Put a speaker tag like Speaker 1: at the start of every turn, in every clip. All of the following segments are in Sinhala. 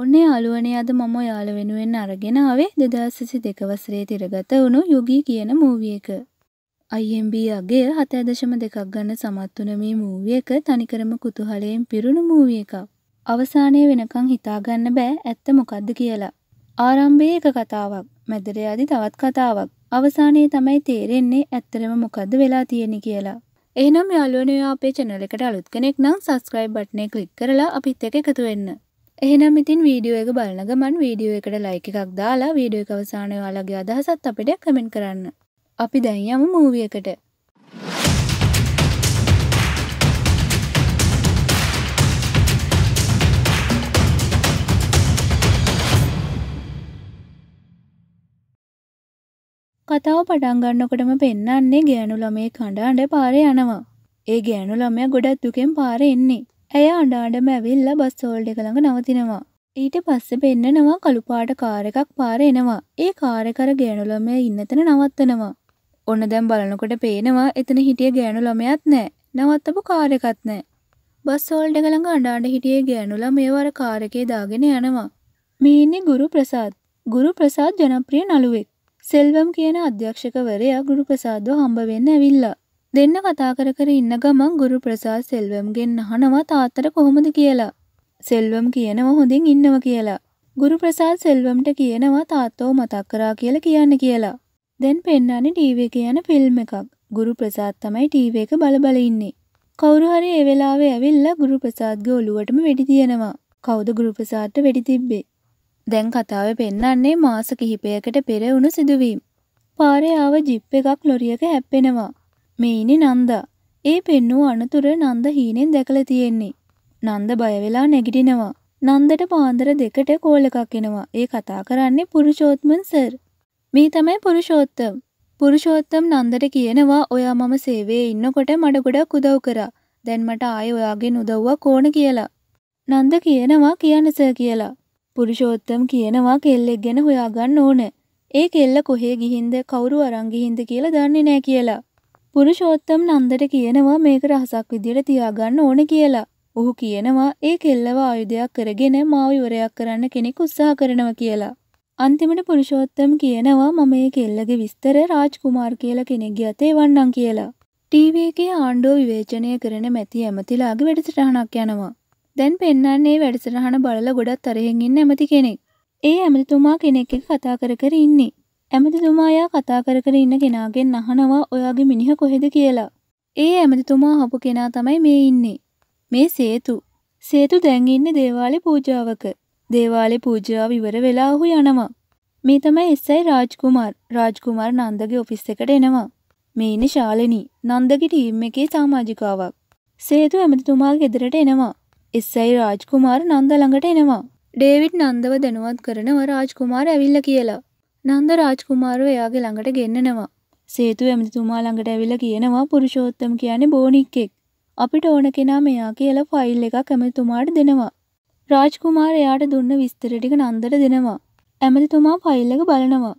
Speaker 1: ඔන්න යාළුවනේ අද මම ඔයාල වෙනුවෙන් අරගෙන ආවේ 2022 වසරේ තිරගත වුණු යුගී කියන මූවී එක. IMB අගේ 7.2ක් ගන්න සමත් වුණ මේ මූවී එක තනිකරම කුතුහලයෙන් පිරුණු මූවී එකක්. අවසානයේ වෙනකන් හිතාගන්න බෑ ඇත්ත මොකද්ද කියලා. ආරම්භයේ එක කතාවක්, මැදට යදි තවත් කතාවක්. අවසානයේ තමයි තේරෙන්නේ ඇත්තරම මොකද්ද වෙලා තියෙන්නේ කියලා. එහෙනම් යාළුවනේ අපේ channel එකට අලුත් කෙනෙක් නම් subscribe button එක click කරලා අපිත් එක්ක එකතු වෙන්න. එහෙනම් ඉතින් වීඩියෝ එක බලන ගමන් වීඩියෝ එකට ලයික් එකක් දාලා වීඩියෝ එක අවසානයේ ඔයාලගේ අදහසත් අපිට කමෙන්ට් කරන්න. අපි දැන් යමු මූවී එකට. කතාව පටන් ගන්නකොටම පෙන්වන්නේ ගෑනු ළමයේ කඳ අඬ පාරේ යනවා. ඒ ගෑනු ළමයා ගොඩක් දුකෙන් පාරේ එන්නේ. ඇය අඩාඩම ඇවිල්ල බස් සෝල්ඩ කළඟ නවතිනවා. ඊට පස්ස පෙන්න්නනවා කළුපාට කාරකක් පාර එනවා ඒ කාරකර ගෑනුලොමය ඉන්නතන නවත්තනවා. ඔන්න දැම් බලනකොට පේනවා එතන හිටිය ගෑනු ළමයත් නෑ නවත්තපු කාරකත් නෑ. බස් සෝල්ඩ කළඟ අඩාඩ හිටිය ගෑනුලා මේවර කාරකේ දාගෙන යනවා. මේන්නේ ගුරු ප්‍රසාත් ගුරු ප්‍රසාත් ජනප්‍රිය නළුවෙක්. සෙල්වම් කියන අධ්‍යක්ෂකවරයා ගුරු ප්‍රසාද්ව හම්බවෙන්න ඇවිල්ලා. දෙන්න කතා කර කර ඉන්න ගමන් ගුරු ප්‍රසාද් සෙල්වම්ගෙන් අහනවා තාත්තට කොහොමද කියලා. සෙල්වම් කියනවා හොඳින් ඉන්නව කියලා. ගුරු ප්‍රසාද් සෙල්වම්ට කියනවා තාත්තෝ මතක් කරා කියලා කියන්න කියලා. දැන් පෙන්නන්නේ ටීවී එක යන ෆිල්ම් එකක්. ගුරු ප්‍රසාද් තමයි ටීවී එක බලබල ඉන්නේ. කවුරු හරි ඒ වෙලාවේ ඇවිල්ලා ගුරු ප්‍රසාද්ගේ ඔළුවටම වෙඩි තියනවා. කවුද ගුරු ප්‍රසාද්ට වෙඩි තිබ්බේ? දැන් කතාව පෙන්නන්නේ මාස කිහිපයකට පෙර වුණු සිදුවීම්. පාරේ ආව ජිප් එකක් ලොරියක හැප්පෙනවා. මෙයිනි නන්දා. ඒ පෙන්නූ අනතුර නන්ද හීනෙන් දැකලා තියෙන්නේ. නන්ද බයවෙලා නැගිටිනවා. නන්දට පාන්දර දෙකට කෝල් එකක් එනවා. ඒ කතා කරන්නේ පුරුෂෝත්තමන් සර්. මේ තමයි පුරුෂෝත්තම්. පුරුෂෝත්තම් නන්දට කියනවා ඔයා මම සේවයේ ඉන්නකොට මට ගොඩක් උදව් කරා. දැන් මට ආයේ ඔයාගේ උදව්වක් ඕන කියලා. නන්ද කියනවා කියන්න සර් කියලා. පුරුෂෝත්තම් කියනවා කෙල්ලෙක් ගැන හොයාගන්න ඕන. ඒ කෙල්ල කොහේ ගිහින්ද කවුරු අරන් ගිහින්ද කියලා දන්නේ නැහැ කියලා. පුරුෂෝත්තම් නන්දට කියනවා මේක රහසක් විදියට තියාගන්න ඕන කියලා. ඔහු කියනවා ඒ කෙල්ලව ආයුධයක් කරගෙන මාව ඉවරයක් කරන්න කෙනෙක් උත්සාහ කරනවා කියලා. අන්තිමට පුරුෂෝත්තම් කියනවා මම මේ කෙල්ලගේ විස්තර රාජ්කුමාර් කියලා කෙනෙක්ගේ අතේ වන්නම් කියලා. ටීවී එකේ ආණ්ඩුව විවේචනය කරන මැති ඇමතිලාගේ වැඩසටහනක් යනවා. දැන් පෙන්වන්නේ වැඩසටහන බලලා ගොඩක් තරහෙන් ඉන්න ඇමති කෙනෙක්. ඒ ඇමතිතුමා කෙනෙක් එක්ක කතා කර කර ඉන්නේ. ඇමතිතුමායා කතා කර කර ඉන්න කෙනාගෙන් අහනවා ඔයාගේ මිනිහ කොහෙද කියලා. ඒ ඇමතිතුමා හපු කෙනා තමයි මේ ඉන්නේ. මේ සේතු. සේතු දැන් ඉන්නේ දේවාලේ පූජාවක. දේවාලේ පූජාව ඉවර වෙලා ඔහු යනවා. මේ තමයි එස්ఐ රාජ්කුමාර්. රාජ්කුමාර් නන්දගේ ඔෆිස් එකට එනවා. මේ ඉන්නේ ශාලිනී. නන්දගේ ටීම් එකේ සමාජිකාවක්. සේතු ඇමතිතුමාගේ ගෙදරට එනවා. එස්ఐ රාජ්කුමාර් නන්ද ළඟට එනවා. ඩේවිඩ් නන්දව දැනුවත් කරනවා රාජ්කුමාර් ඇවිල්ලා කියලා. නන්ද රාජ්කුමාරව එයාගේ ළඟට ගෙන්නනවා. සේතු ඇමතිතුමා ළඟට ඇවිල්ලා කියනවා පුරුෂෝත්තම කියන්නේ බෝනික්කෙක්. අපිට ඕන කෙනා මෙයා කියලා ෆයිල් එකක් ඇමතිතුමාට දෙනවා. රාජ්කුමාර එයාට දුන්න විස්තර ටික නන්දට දෙනවා. ඇමතිතුමා ෆයිල් එක බලනවා.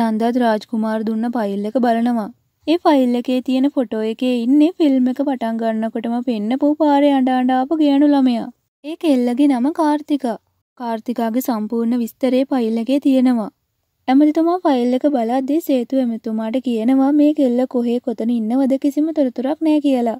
Speaker 1: නන්දත් රාජ්කුමාර දුන්න ෆයිල් එක බලනවා. ඒ ෆයිල් එකේ තියෙන ෆොටෝ එකේ ඉන්නේ ෆිල්ම් එක පටන් ගන්නකොටම පෙන්නපු පාරේ අඬ අඬ ආපු ගෑනු ළමයා. ඒ කෙල්ලගේ නම කාර්තිකා. කාර්තිකාගේ සම්පූර්ණ විස්තරේ ෆයිල් එකේ තියෙනවා. ඇමතිතුමා ෆයිල් එක බලාද්දී සේතු ඇමතුමාට කියනවා මේ කෙල්ල කොහේ කොතන ඉන්නවද කිසිම තොරතුරක් නෑ කියලා.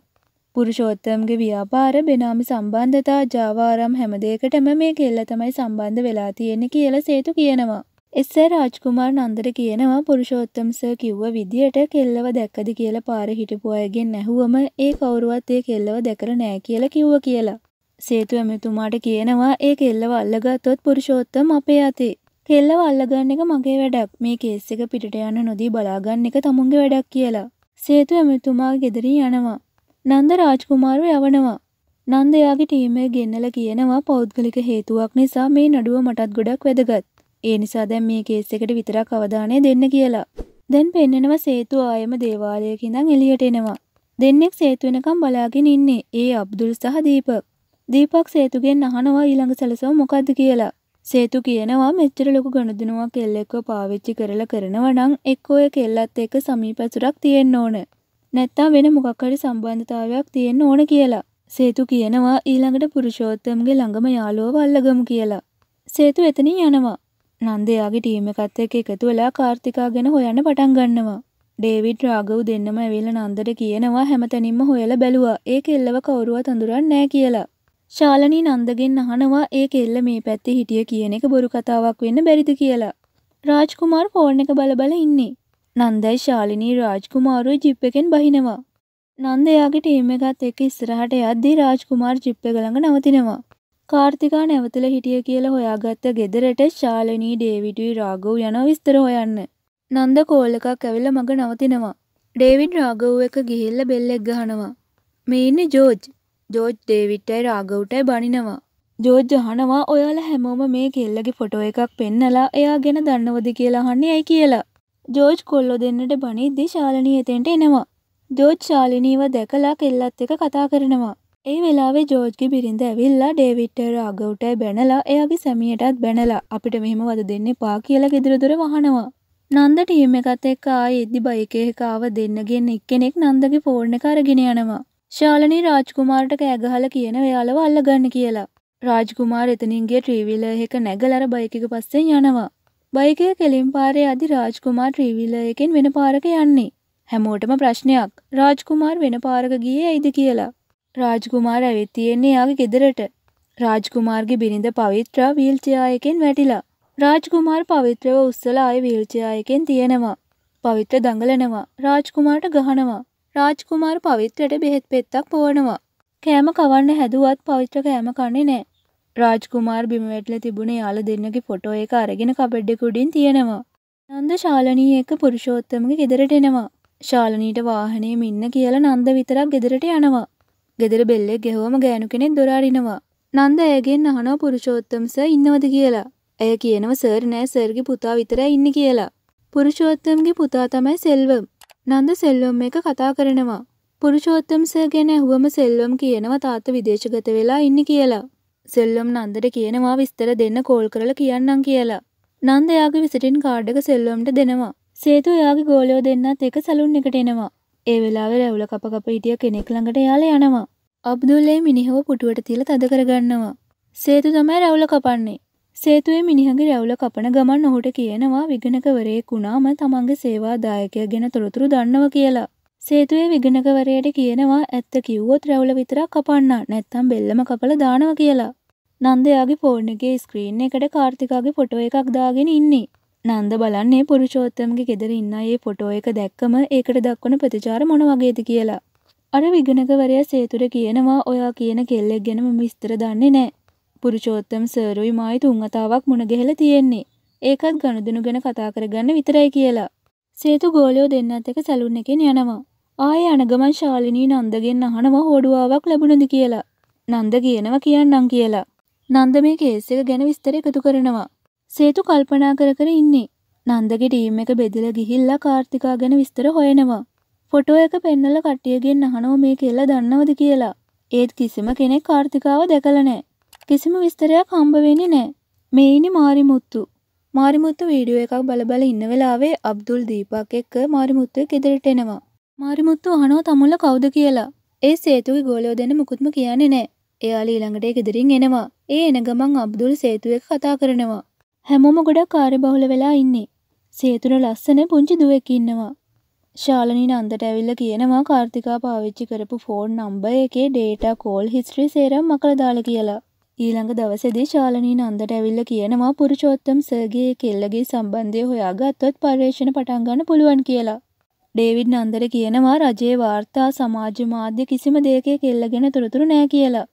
Speaker 1: පුරුෂෝත්තම්ගේ ව්‍යාපාර බෙනාමි සම්බන්ධතා ජාවාරම් හැමදේකටම මේ කෙල්ල තමයි සම්බන්ධ වෙලා තියෙන්නේ කියලා සේතු කියනවා. එස්සෑ රාජ්කුමාර් නන්දර කියනවා පුරුෂෝත්තම්ස කිව්ව විදියට කෙල්ලව දැක්කද කියල පාර හිටපු අයගෙන් නැහුවම ඒ කවුරුවත් ඒ කෙල්ලව දැකර නෑ කියල කිව්ව කියලා. සේතු ඇමතුමාට කියනවා ඒ කෙල්ලව අල්ලගත්තොත් පුරුෂෝත්තම් අපේ අතේ. කෙල්ලව අල්ලගන්න එක මගේ වැඩක් මේ කේස් එක පිටට යන්න නොදී බලාගන්න එක තමුන්ගේ වැඩක් කියලා. සේතු ඇමතුමා ගෙදරින් යනවා. නන්ද රාජ්කුමාරව යවනවා. නන්ද එයාගේ ටීම් එක ගෙන්නල කියනවා පෞද්ගලික හේතුවක් නිසා මේ නඩුව මටත් ගොඩක් වැදගත්. ඒ නිසා දැන් මේ කේස් එකට විතරක් අවධානය දෙන්න කියලා. දැන් පෙන්නනවා සේතු ආයෙම දේවාලයක ඉඳන් එළියට එනවා. දෙන්නෙක් සේතු වෙනකම් බලාගෙන ඉන්නේ. ඒ අබ්දුල් සහ දීපක්. දීපක් සේතුගෙන් අහනවා ඊළඟ සැලසුම මොකද්ද කියලා. සේතු කියනවා මෙච්චර ලොකු ගණදනුවක් කෙල්ලෙක්ව පාවිච්චි කරලා කරනවා නං එක් ඔය කෙල්ලත් එක්ක සමීපැසුරක් තියෙන්න්න ඕන. නැත්තා වෙන මොකක්කරි සම්බන්ධතාවයක් තියෙන්න්න ඕන කියලා. සේතු කියනවා ඊළඟට පුරුෂෝත්තම්ගේ ළඟම යාලුව වල්ලගමු කියලා. සේතු එතනින් යනවා. නන්දයාගේ ටීම එකත් එක්ක එකතු වෙලා කාර්තිකා ගැන හොයන්න පටන් ගන්නවා. ඩේවිඩ් රාගව් දෙන්නම ඇවිල්ලා නන්දට කියනවා හැමතැනින්ම හොයලා බැලුවා. ඒ කෙල්ලව කවුරුවත් අඳුරන්නේ නැහැ කියලා. ශාලනී නන්දගෙන් අහනවා ඒ කෙල්ල මේ පැත්තේ හිටිය කියන එක බොරු කතාවක් වෙන්න බැරිද කියලා. රාජ්කුමාර් ෆෝන් එක බලබල ඉන්නේ. නන්දයි ශාලිනී රාජ්කුමාරුව ජිප් එකෙන් බහිනවා. නන්ද එයාගේ ටීම් එකත් එක්ක ඉස්සරහට යද්දී රාජ්කුමාර් ජිප් එක ළඟ නවතිනවා. කාර්තිකා නැවතල හිටිය කියලා හොයාගත්ත ගෙදරට ශාලනී ඩේවිඩුයි රාගව් යන විස්තර හොයන්න. නන්ද කෝල් එකක් ඇවිල්ල මඟ නවතිනවා. ඩේවිඩ් රාගව් එක ගිහිල්ල බෙල්ලෙක් ගහනවා. මේ ඉන්නේ ජෝජ් ජෝජ් ඩේවිට්ටයි රාගවුටයි බනිනවා. ජෝජ් අහනවා ඔයාලා හැමෝම මේ කෙල්ලගේ ෆොටෝ එකක් පෙන්නලා එයා ගැන දන්නවද කියලා අහන්නේ ඇයි කියලා. ජෝජ් කොල්ලො දෙන්නට බනිද්දි ශාලනී එතෙන්ට එනවා. ජෝජ් ශාලිනීව දැකලා කෙල්ලත් එක කතා කරනවා. ඒ වෙලාවේ ජෝජ්ගි බිරිඳ ඇවිල්ලා ඩේවිට්ට රාගවුටයි බැනලා එයාගේ සැමියටත් බැනලා අපිට මෙහෙම වද දෙන්න පා කියලා ගෙදරදුර වහනවා. නන්ද ටීම් එකත් එක්ක ආයෙ ඉද්දි බයිකේකාව දෙන්නගෙන් එක්කෙනෙක් නන්දගේ ෆෝර්ණ කරගෙන යනවා. ශාලනී රාජ්කුමාරට කෑගහල කියන එයාලව අල්ලගන්න කියලා. රාජ්කුමාර එතනින්ගේ ට්‍රීවිල එක නැගල අර බයිකක පස්සෙන් යනවා. බයිකය කෙලින් පාරේ අධි රාජ්කුමාර් ට්‍රීවිල එකෙන් වෙන පාරක යන්නේ. හැමෝටම ප්‍රශ්නයක් රාජ්කුමාර් වෙන පාරක ගියේ ඇයිද කියලා. රාජ්කුමාර් ඇවිත් තියෙන්නේ යාගේ ගෙදරට. රාජ්කුමාර්ගේ බිරිඳ පවිත්‍ර වීල්චයා එකෙන් වැටිලා. රාජ්කුමාර් පවිත්‍රව උස්සලා ආය වීල්චයා එකෙන් තියෙනවා. පවිත්‍ර දඟලනවා රාජ්කුමාරට ගහනවා. රාජ්කුමාර පවිත්‍රට බෙහෙත් පෙත්තක් පෝනවා. කෑම කවන්න හැදුවත් පවිත්‍ර කෑම කන්නේ නෑ. රාජ්කුමාර් බිමවැටල තිබුණ යාල දෙන්නගේ ෆොටෝ එක අරගෙන කබෙඩ්ඩෙකුඩින් තියෙනවා. නන්ද ශාලනී එක පුරුෂෝත්තමගේ ගෙදරට එනවා. ශාලනීට වාහනේ මින්න කියලා නන්ද විතරක් ගෙදරට යනවා. ගෙදර බෙල්ලෙක් ගෙහවම ගෑනු කෙනෙක් දොරාරිනවා. නන්ද ඇයගෙන් අහනෝ පුරුෂෝත්තම සර් ඉන්නවද කියලා. ඇය කියනව සර් නෑ සර්ගේ පුතා විතරයි ඉන්න කියලා. පුරුෂෝත්තමගේ පුතා තමයි සෙල්වම්. නන්ද සෙල්ලොම් එක කතා කරනවා. පුරුෂෝත්තම සර් ගැන ඇහුවම සෙල්ලොම් කියනවා තාත්ත විදේශගත වෙලා ඉන්න කියලා. සෙල්ලොම් නන්දට කියනවා විස්තර දෙන්න කෝල් කරලා කියන්නම් කියලා. නන්ද එයාගේ විසිටින් කාඩ්ඩක සෙල්ලොම්ට දෙනවා. සේතු එයාගේ ගෝලයෝ දෙන්නත් එක සැලුන් එකට එනවා. ඒ වෙලාවෙ රැවුල කප කප හිටිය කෙනෙක් ළඟට යාලා යනවා. අබ්දුල්ලේ මිනිහව පුටුවට තියලා තද කරගන්නවා. සේතු තමයි රැවුල කපන්නේ. සේතුවේ මිනිහගේ රැවුල කපන ගමන් ඔහුට කියනවා විගණකවරයෙක් වුණාම තමන්ගේ සේවාදායකය ගැන තොරතුරු දන්නව කියලා. සේතුවේ විගණකවරයට කියනවා ඇත්ත කිව්වොත් රැවුල විතරක් කපන්න නැත්තම් බෙල්ලම කපල දානව කියලා. නන්දයාගේ ෆෝන් එකේ ස්ක්‍රීන් එකට කාර්තිකාගේ ෆොටෝ එකක් දාගෙන ඉන්නේ. නන්ද බලන්නේ පුරුෂෝත්තමගේ ගෙදර ඉන්න ඒ ෆොටෝ එක දැක්කම ඒකට දක්වන ප්‍රතිචාර මොන වගේද කියලා. අර විගණකවරයා සේතුර කියනවා ඔයා කියන කෙල්ලෙක් ගැනම විස්තර දන්නේ නැහැ. පුරුෂෝත්තම සරුයිමයි තුන් අතාවක් මුණගැහෙලා තියෙන්නේ. ඒකත් ගනුදෙනු ගැන කතා කරගන්න විතරයි කියලා. සේතු ගෝලයෝ දෙන්නත් එක සැලුන් එකෙන් යනවා. ආයේ යන ගමන් ශාලිනී නන්දගෙන් අහනවා හොඩුවාවක් ලැබුණද කියලා. නන්ද කියනවා කියන්නම් කියලා. නන්ද මේ කේස් එක ගැන විස්තර එකතු කරනවා. සේතු කල්පනා කර කර ඉන්නේ. නන්දගේ ටීම් එක බෙදලා ගිහිල්ලා කාර්තිකා ගැන විස්තර හොයනවා. ෆොටෝ එක පෙන්නල කට්ටියගෙන් අහනෝ මේ කියලා දන්නවද කියලා. ඒත් කිසිම කෙනෙක් කාර්තිකාව දැකලා නැහැ. කිසිම විස්තරයක් හම්බ වෙන්නේ නැහැ. මේ ඉන්නේ මාරිමුත්තු. මාරිමුත්තු වීඩියෝ එකක් බල බල ඉන්න වෙලාවේ අබ්දුල් දීපක් එක්ක මාරිමුත්තු ගෙදරට එනවා. මාරිමුත්තු අහනවා තමුල්ල කවුද කියලා. ඒ සේතුගේ ගෝලයෝ දෙන්න මුකුත්ම කියන්නේ නැහැ. එයාලා ඊළඟට ඒ ගෙදරින් එනවා. ඒ එන ගමන් අබ්දුල් සේතු එක්ක කතා කරනවා. හැමෝම ගොඩක් කාර්යබහුල වෙලා ඉන්නේ. සේතුන ලස්සන පුංචි දුවෙක් ඉන්නවා. ශාලනීන අන්දට ඇවිල්ලා කියනවා කාර්තිකා පාවිච්චි කරපු ෆෝන් නම්බර් එකේ ඩේටා කෝල් හිස්ටරි සේරම මකලා දාලා කියලා. ඊළඟ දවසේදී ශාලනී නන්දට ඇවිල්ලා කියනවා පුරුෂෝත්තම් සර්ගේ කෙල්ලගේ සම්බන්ධය හොයාගත්තොත් පර්යේෂණ පටන් ගන්න පුළුවන් කියලා. ඩේවිඩ් නන්දර කියනවා රජයේ වාර්තා සමාජ මාධ්‍ය කිසිම දෙයකේ කෙල්ලගෙන තොරතුරු නෑ කියලා.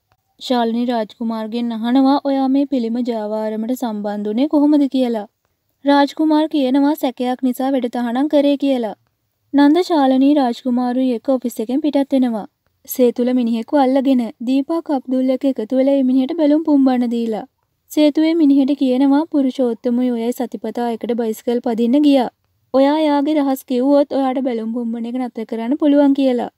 Speaker 1: ශාලනී රාජකුමාර්ගෙන් අහනවා ඔයා මේ පිළිම ජාවාරමට සම්බන්ධ වුණේ කොහොමද කියලා. රාජකුමාර් කියනවා සැකයක් නිසා වැඩ තහනම් කරේ කියලා. නන්ද ශාලනී රාජකුමාරු එක්ක ඔෆිස් එකෙන් පිටත් වෙනවා. සේතුල මිනිහෙකු අල්ලගෙන දීපා කබ්දුල්ල එක එකතු වෙලා මිනිහට බැලුම් පුම්බන්න දීලා. සේතුවේ මිනිහට කියනවා පුරුෂෝත්තම ඔයයි සතිපතා එකට බයිස්කල් පදින්න ගියා. ඔයා යාගේ රහස් කිව්වොත් ඔයාට බැලුම් පුම්බන එක නතර කරන්න පුළුවන් කියලා.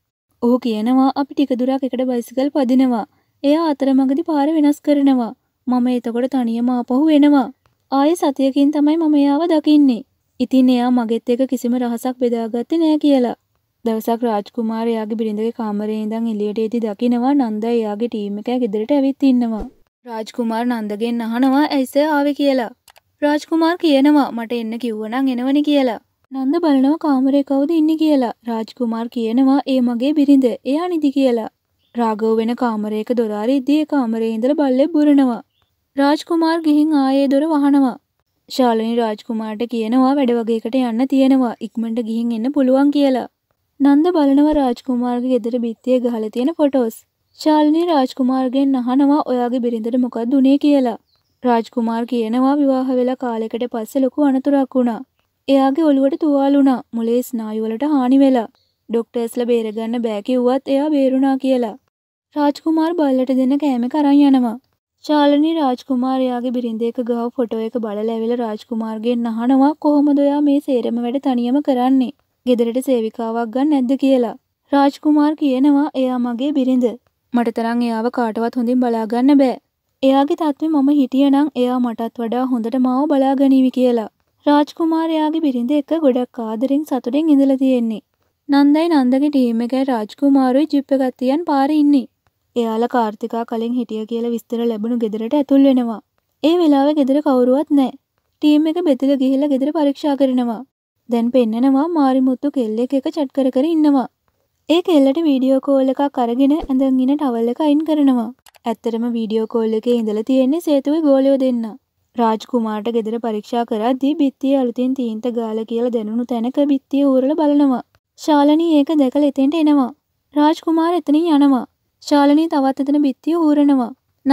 Speaker 1: ඔහු කියනවා අපි ටික දුරක් එකට බයිසිකල් පදිනවා. එයා අතරමඟදි පාර වෙනස් කරනවා. මම එතකොට තනියම ආපහු වෙනවා. ආයෙ සතියකින් තමයි මම එයාව දකින්නේ. ඉතින් එයා මගෙත් එක කිසිම රහසක් බෙදාගත්තේ නෑ කියලා. දවසක් රාජ්කුමාරයාගේ බිරිඳගේ කාමරේ ඉඳන් එළියට එති දකිනවා නන්දා එයාගේ ටීම් එක ගෙදරට ඇවිත් ඉන්නවා. රාජ්කුමාර් නන්දගෙන් අහනවා ඇයිස ආවේ කියලා. රාජ්කුමාර් කියනවා මට එන්න කිව්වනම් එනවනේ කියලා. නන්ද බලනවා කාමරේ කවුද ඉන්නේ කියලා. රාජ්කුමාර් කියනවා ඒ මගේ බිරිඳ. එයා නිදි කියලා. රාගව වෙන කාමරයක දොර අරිද්දී ඒ කාමරේ ඉඳලා බල්ලෙක් බුරනවා. රාජ්කුමාර් ගිහින් ආයේ දොර වහනවා. ශාලිනී රාජ්කුමාර්ට කියනවා වැඩ වගේකට යන්න තියෙනවා. ඉක්මනට ගිහින් එන්න පුළුවන් කියලා. නන්ද බලනවා රාජ්කුමාර්ග ගෙදර බිත්තිය ගහල තියෙන ෆොටෝස් ශාලිනී රාජ්කුමාර්ගෙන් අහනවා ඔයාගේ බිරිඳට මොකක් දුනේ කියලා රාජ්කුමාර් කියනවා විවාහ වෙලා කාලෙකට පස්සෙ ලොකු අනතුරක් වුණා. එයාගේ ඔළුවට තුවාලුණා මුලේ ස්නායුවලට හානි වෙලා. ඩොක්ටර්ස්ල බේරගන්න බෑකිව්වත් එයා බේරුණා කියලා. රාජ්කුමාර් බල්ලට දෙන කෑම කරන් යනවා. ශාලනී රාජ්කුමාරයාගේ බිරිඳේක ගාව ෆොටෝ එක බලලා ඇවිල්ලා රාජ්කුමාර්ගෙන් අහනවා කොහොමද ඔයා මේ සේරම වැඩ තනියම කරන්නේ? ගෙදරට සේවිකාවක් ගන්න නැද්ද කියලා. රාජ්කුමාර් කියනවා එයා මගේ බිරිඳ. මට තරම් එයාව කාටවත් හොඳින් බලාගන්න බෑ. එයාගේ තත්ත්වේ මම හිටියනම් එයා මටත් වඩා හොඳට මාව බලාගනීවි කියලා. රාජ්කුමාරයාගේ බිරිඳ එක්ක ගොඩක් ආදරෙන් සතුටෙන් ඉඳලා තියෙන්නේ. නන්දයි නන්දගේ ටීම් එකයි රාජ්කුමාරුයි ජිප් එකක් තියන් පාරේ ඉන්නේ. එයාලා කාර්තිකා කලින් හිටිය කියලා විස්තර ලැබුණු ගෙදරට ඇතුල් වෙනවා. ඒ වෙලාවේ ගෙදර කවුරුවත් නැහැ. ටීම් එක බෙදලා ගිහිල්ලා ගෙදර පරීක්ෂා කරනවා. දැන් පෙන්නනවා මාරිමුත්තු කෙල්ලෙක් එක චැට් කර කර ඉන්නවා. ඒ කෙල්ලට වීඩියෝ කෝල් එකක් අරගෙන ඇඳන් ඉන ටවල් එක අයින් කරනවා. ඇත්තරම වීඩියෝ කෝල් එකේ ඉඳලා තියෙන්නේ සේතුවේ ගෝලයෝ දෙන්න. රාජ් කුමාරට ගෙදර පරීක්ෂා කරද්දී බිත්තිය අලුතින් තීන්ත ගාලා කියලා දැනුණු තැනක බිත්තිය ඌරලා බලනවා. ශාලනී ඒක දැකලා එතෙන්ට එනවා. රාජ් කුමාර එතනින් යනවා. ශාලනී තවත් එතන බිත්තිය ඌරනවා.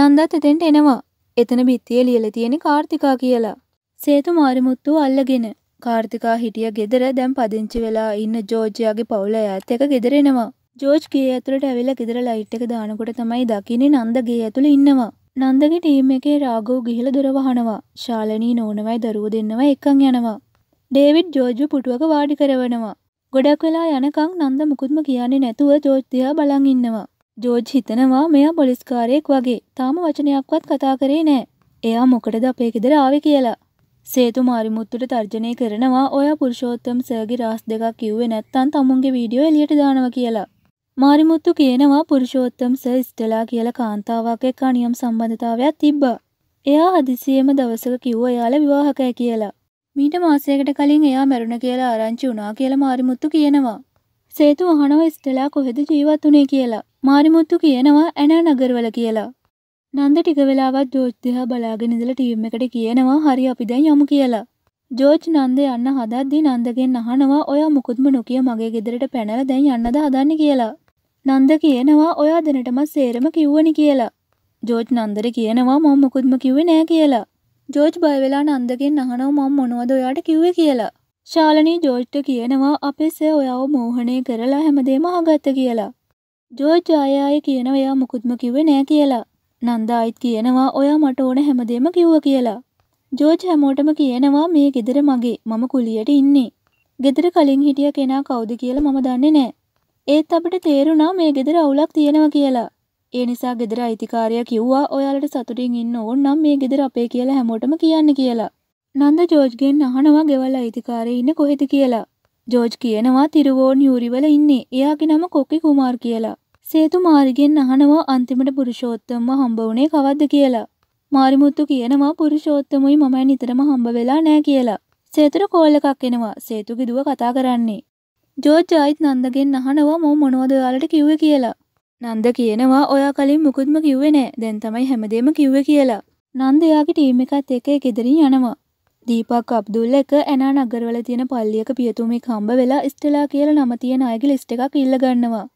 Speaker 1: නන්දත් එතෙන්ට එනවා. එතන බිත්තිය ලියලා තියෙන්නේ කාර්තිකා කියලා. සේතු මාරිමුත්තු අල්ලගෙන කාර්තිකා හිටිය ගෙදර දැම් පදිංචි වෙලා ඉන්න ජෝජයාගේ පවුල ඇත් එක ගෙදරෙනවා. ජෝජ් ගේ ඇතුළට ඇවිල්ල ගෙදර ලයිට් එක දානකොට තමයි දකිනෙ නන්දගේ ඇතුළ ඉන්නවා. නන්දගේ ටීම් එකේ රාගෝ ගිහිල දොරවහනවා. ශාලනී නෝනවයි දරුව දෙන්නවා එකං යනවා. ඩේවිඩ් ජෝජු පුටුවක වාඩි කරවනවා. ගොඩක් වෙලා යනකං නන්ද මුකුත්ම කියන්නේ නැතුව ජෝජ්තියා බලන් ඉන්නවා. ජෝජ් හිතනවා මෙයා පොලිස්කාරයෙක් වගේ තාම වචනයක්වත් කතා කරේ නෑ. එයා මොකටද අපේ ගෙදර ආවේ කියලා. සේතු මාරිමුත්තුට තර්ජනය කරනවා ඔය පුරුෂෝත්තම සර්ගි රාස් දෙකක් කිව්වේ නැත්තන් තමුන්ගේ වීඩියෝ එලියට දානව කියලා. මාරිමුත්තු කියනවා පුරුෂෝත්තම් ස ස්ටලා කියල කාන්තාවක් එක් අනියම් සම්බන්ධතාවයක් තිබ්බා. එයා හදිසියම දවසක කිව්ව යාල විවාහකය කියලා. මීට මාසයකට කලින් එයා මැරුණ කියලා ආරංචි වුණා කියලා මාරිමුත්තු කියනවා. සේතු අහනව ස්ටලා කොහෙද ජීවත් වනේ කියලා. මාරිමුත්තු කියනවා ඇන නගරවල කියලා. නන්ද ටික වෙලාවත් ජෝජ් දිහා බලාගෙන ඉඳලා ටීම් එකට කියනවා හරි අපි දැන් යමු කියලා. ජෝජ් නන්ද යන්න හදද්දී නන්දගෙන් අහනවා ඔයා මුකුත්ම නොකිය මගේ ගෙදරට පැනලා දැන් යන්නද හදන්නේ කියලා. නන්ද කියනවා ඔයා දැනටමත් සේරම කිව්වනි කියලා. ජෝජ් නන්දර කියනවා මම මුකුත්ම කිව්වේ නෑ කියලා. ජෝජ් බයවෙලා නන්දගෙන් අහනව මම මොනවද ඔයාට කිව්වේ කියලා. ශාලනී ජෝජ්ට කියනවා අපේ සෑ ඔයාව මෝහණය කරලා හැමදේම අහගත්ත කියලා. ජෝජ් ආය ආය කියනවා එයා මුකුත්ම කිව්වේ නෑ කියලා. නන්දායිත් කියනවා ඔයා මට ඕන හැමදේම කිව්ව කියලා. ජෝජ් හැමෝටම කියනවා මේ ගෙදර මගේ මම කුලියට ඉන්නේ. ගෙදර කලින් හිටිය කෙනා කවුද කියලා මම දන්නේ නෑ. ඒත් අපට තේරුණා මේ ගෙදර අවුලක් තියෙනවා කියලා. ඒ නිසා ගෙදර අයිතිකාරය කිව්වා ඔයාලට සතුටින් ඉන්න ඕන නම් මේ ගෙදර අපේ කියලා හැමෝටම කියන්න කියලා. නන්ද ජෝජ්ගෙන් අහනවා ගෙවල් අයිතිකාරය ඉන්න කොහෙද කියලා. ජෝජ් කියනවා තිරුවෝන් යූරිවල ඉන්නේ එයාගේ නම කොක්කි කුමාර් කියලා. සේතු මාරිගෙන් අහනවා අන්තිමට පුරුෂෝත්තම හම්බ වුණේ කවද්ද කියලා. මාරිමුත්තු කියනවා පුරුෂෝත්තමයි මමයි නිතරම හම්බ වෙලා නෑ කියලා. සේතුට කෝල් එකක් එනවා සේතුගේ දුව කතා කරන්නේ. ජෝර්ජ් ආයිත් නන්දගෙන් අහනවා මෝ මොනවද ඔයාලට කිව්වේ කියලා. නන්ද කියනවා ඔයා කලින් මුකුත්ම කිව්වේ නෑ දැන් තමයි හැමදේම කිව්වේ කියලා. නන්ද එයාගේ ටීම් එකත් එක්ක ගෙදරින් යනවා. දීපක් අබ්දුල් එක ඇනා නගරවල තියෙන පල්ලියක පියතුමෙක් හම්බ වෙලා ස්ටලා කියලා නම තියෙන අයගේ ලිස්ට් එකක් ඉල්ලගන්නවා.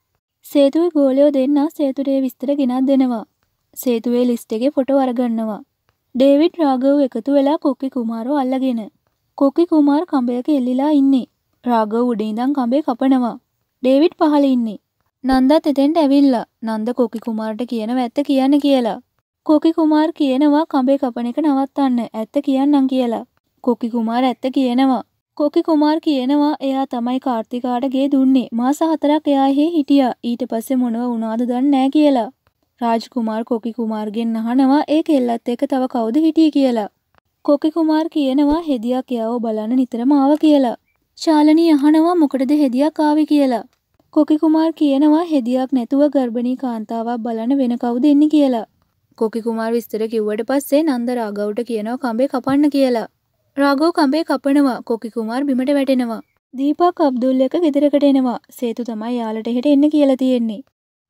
Speaker 1: සේතුවේ ගෝලයෝ දෙන්නා සේතුරේ විස්තර ගෙනත් දෙනවා. සේතුවේ ලිස්ට එකේ ෆොට වරගන්නවා. ඩේවිඩ් රාගව් එකතු වෙලා කොක්කි කුමාරෝ අල්ලගෙන. කොක්කි කුමාර් කඹයක එල්ලිලා ඉන්නේ. රාගව් උඩින්දන් කඹේ කපනවා. ඩේවිඩ් පහල ඉන්නේ. නන්දත් එතෙන්ට ඇවිල්ලා නන්ද කොකි කුමාරට කියන ඇත්ත කියන්න කියලා. කොකි කුමාර් කියනවා කඹේ කපන එක නවත්තන්න ඇත්ත කියන්නම් කියලා. කොකි කුමාර් ඇත්ත කියනවා. කොකි කුමාර් කියනවා එයා තමයි කාර්තිකාට ගේ දුන්නේ මාස හතරක් එයා එහෙ හිටියා ඊට පස්සේ මොනව වුණාද දන්නේ නැහැ කියලා. රාජ් කුමාර් කොකි කුමාර්ගෙන් අහනවා ඒ කෙල්ලත් එක්ක තව කවුද හිටියේ කියලා. කොකි කුමාර් කියනවා හෙදියක් යාව බලන්න නිතරම ආව කියලා. ශාලනී අහනවා මොකටද හෙදියක් ආවේ කියලා. කොකි කුමාර් කියනවා හෙදියක් නැතුව ගර්භණී කාන්තාවක් බලන්න වෙන කවුද එන්නේ කියලා. කොකි කුමාර් විස්තර කිව්වට පස්සේ නන්ද රාගවට කියනවා කඹේ කපන්න කියලා. රාගෝ කම්බේ කපනවා කොකි කුමාර් බිමට වැටෙනවා. දීපා කබ්දුල් එක ගෙදරකට එනවා සේතු තමයි යාලට හෙට එන්න කියලා තියෙන්නේ.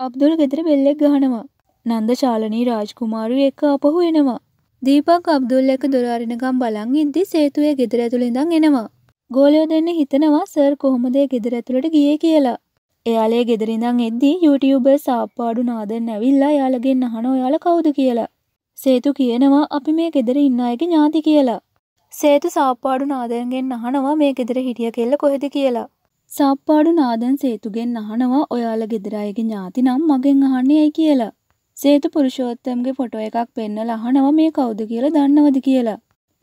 Speaker 1: අබ්දුල් ගෙදර බෙල්ලෙක් ගහනවා. නන්ද ශාලනී රාජ්කුමාරු එක්ක අපහු එනවා. දීපක් අබ්දුල් එක දොරාරිනකම් බලන් ඉද්දි සේතුවේ ගෙදර ඇතුළ ඉඳන් එනවා. ගෝලයෝ දෙන්න හිතනවා සර් කොහොමදේ ගෙදර ඇතුළට ගියේ කියලා. එයාලේ ගෙදරිඳං එද්දී YouTubeුබර් සාප්පාඩු නාදෙන් ඇවිල්ලා යාලගෙන් අහන ඔයාල කවුද කියලා. සේතු කියනවා අපි මේ ගෙදර ඉන්න අයගේ ඥාති කියලා. සේතු සාප්පාඩු නාදන්ගෙන් අහනවා මේ ගෙදර හිටිය කෙල්ල කොහෙද කියලා. සාප්පාඩු නාදන් සේතුගෙන් අහනවා ඔයාල ගෙදරයගේ ඥාති නම් මගෙන් අහන්නේ ඇයි කියලා. සේතු පුරුෂෝත්තම්ගේ ෆොටෝ එකක් පෙන්න ලහනවා මේ කවුද කියලා දන්නවද කියලා.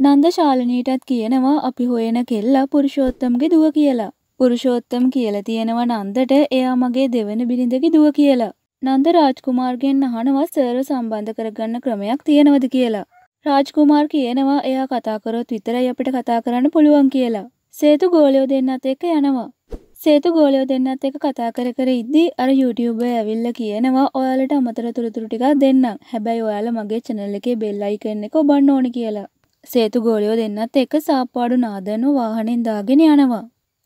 Speaker 1: නන්ද ශාලනීටත් කියනවා අපි හොයන කෙල්ලා පුරුෂෝත්තම්ගේ දුව කියලා. පුරුෂෝත්තම් කියලා තියෙනවා නන්දට එයා මගේ දෙවන බිරිඳගේ දුව කියලා. නන්ද රාජ්කුමාර්ගෙන් අහනවා සර් සම්බන්ධ කරගන්න ක්‍රමයක් තියෙනවද කියලා. රාජ්කුමාර් කියනවා එයා කතාකරොත් විතරයි අපිට කතා කරන්න පුළුවන් කියලා. සේතු ගෝලයෝ දෙන්නත් එක්ක යනවා. සේතු ගෝලයෝ දෙන්නත් එක කතා කර කර ඉද්දී අර YouTube ඇවිල්ල කියනවා ඔයාලට අමතර තුරතුරු ටිකක් දෙන්නම් හැබැයි ඔයාල මගේ චැනල් එකේ බෙල් අයිකන් එක ඔබන්න ඕනි කියලා. සේතු ගෝලයෝ දෙන්නත් එක සාපාඩු නාදනු වාහනෙන් දාගෙන යනවා.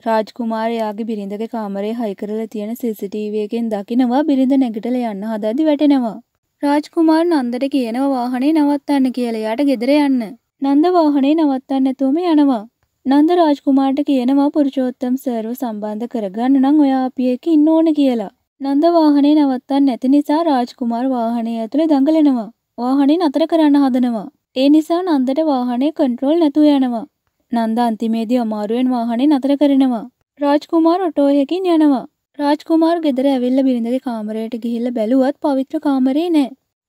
Speaker 1: රාජ්කුමාරයාගේ බිරිඳගේ කාමරේ හයි කරලා තියෙන CCTV එකෙන් දකිනවා බිරිඳ නැගිටලා යන්න හදද්දි වැටෙනවා. රාජ්කුමාර් නන්දට කියනව වාහනේ නවත්තන්න කියලා යාට ගෙදර යන්න. නන්ද වාහනේ නවත්තන්න නැතුවම යනවා. නන්ද රාජ්කුමාර්ට කියනවා පුරුෂෝත්තම් සර්ව සම්බන්ධ කරගන්න නම් ඔයා අපි එක ඉන්න ඕන කියලා. නන්ද වාහනේ නවත්තන්න නැති නිසා රාජ්කුමාර් වාහනේ ඇතුලේ දඟලනවා. වාහනේ නතර කරන්න හදනවා. ඒ නිසා නන්දට වාහනේ කන්ට්‍රෝල් නැතුව යනවා. නන්ද අන්තිමේදී අමාරුවෙන් වාහනේ නතර කරනවා. රාජ්කුමාර් ඔටෝ එකකින් යනවා. රාජ්කුමාර් ගෙදර ඇවිල්ල බිරිඳගේ කාමරයට ගිහිල්ල බැලුවත් පවිත්‍ර කාමරේ නෑ.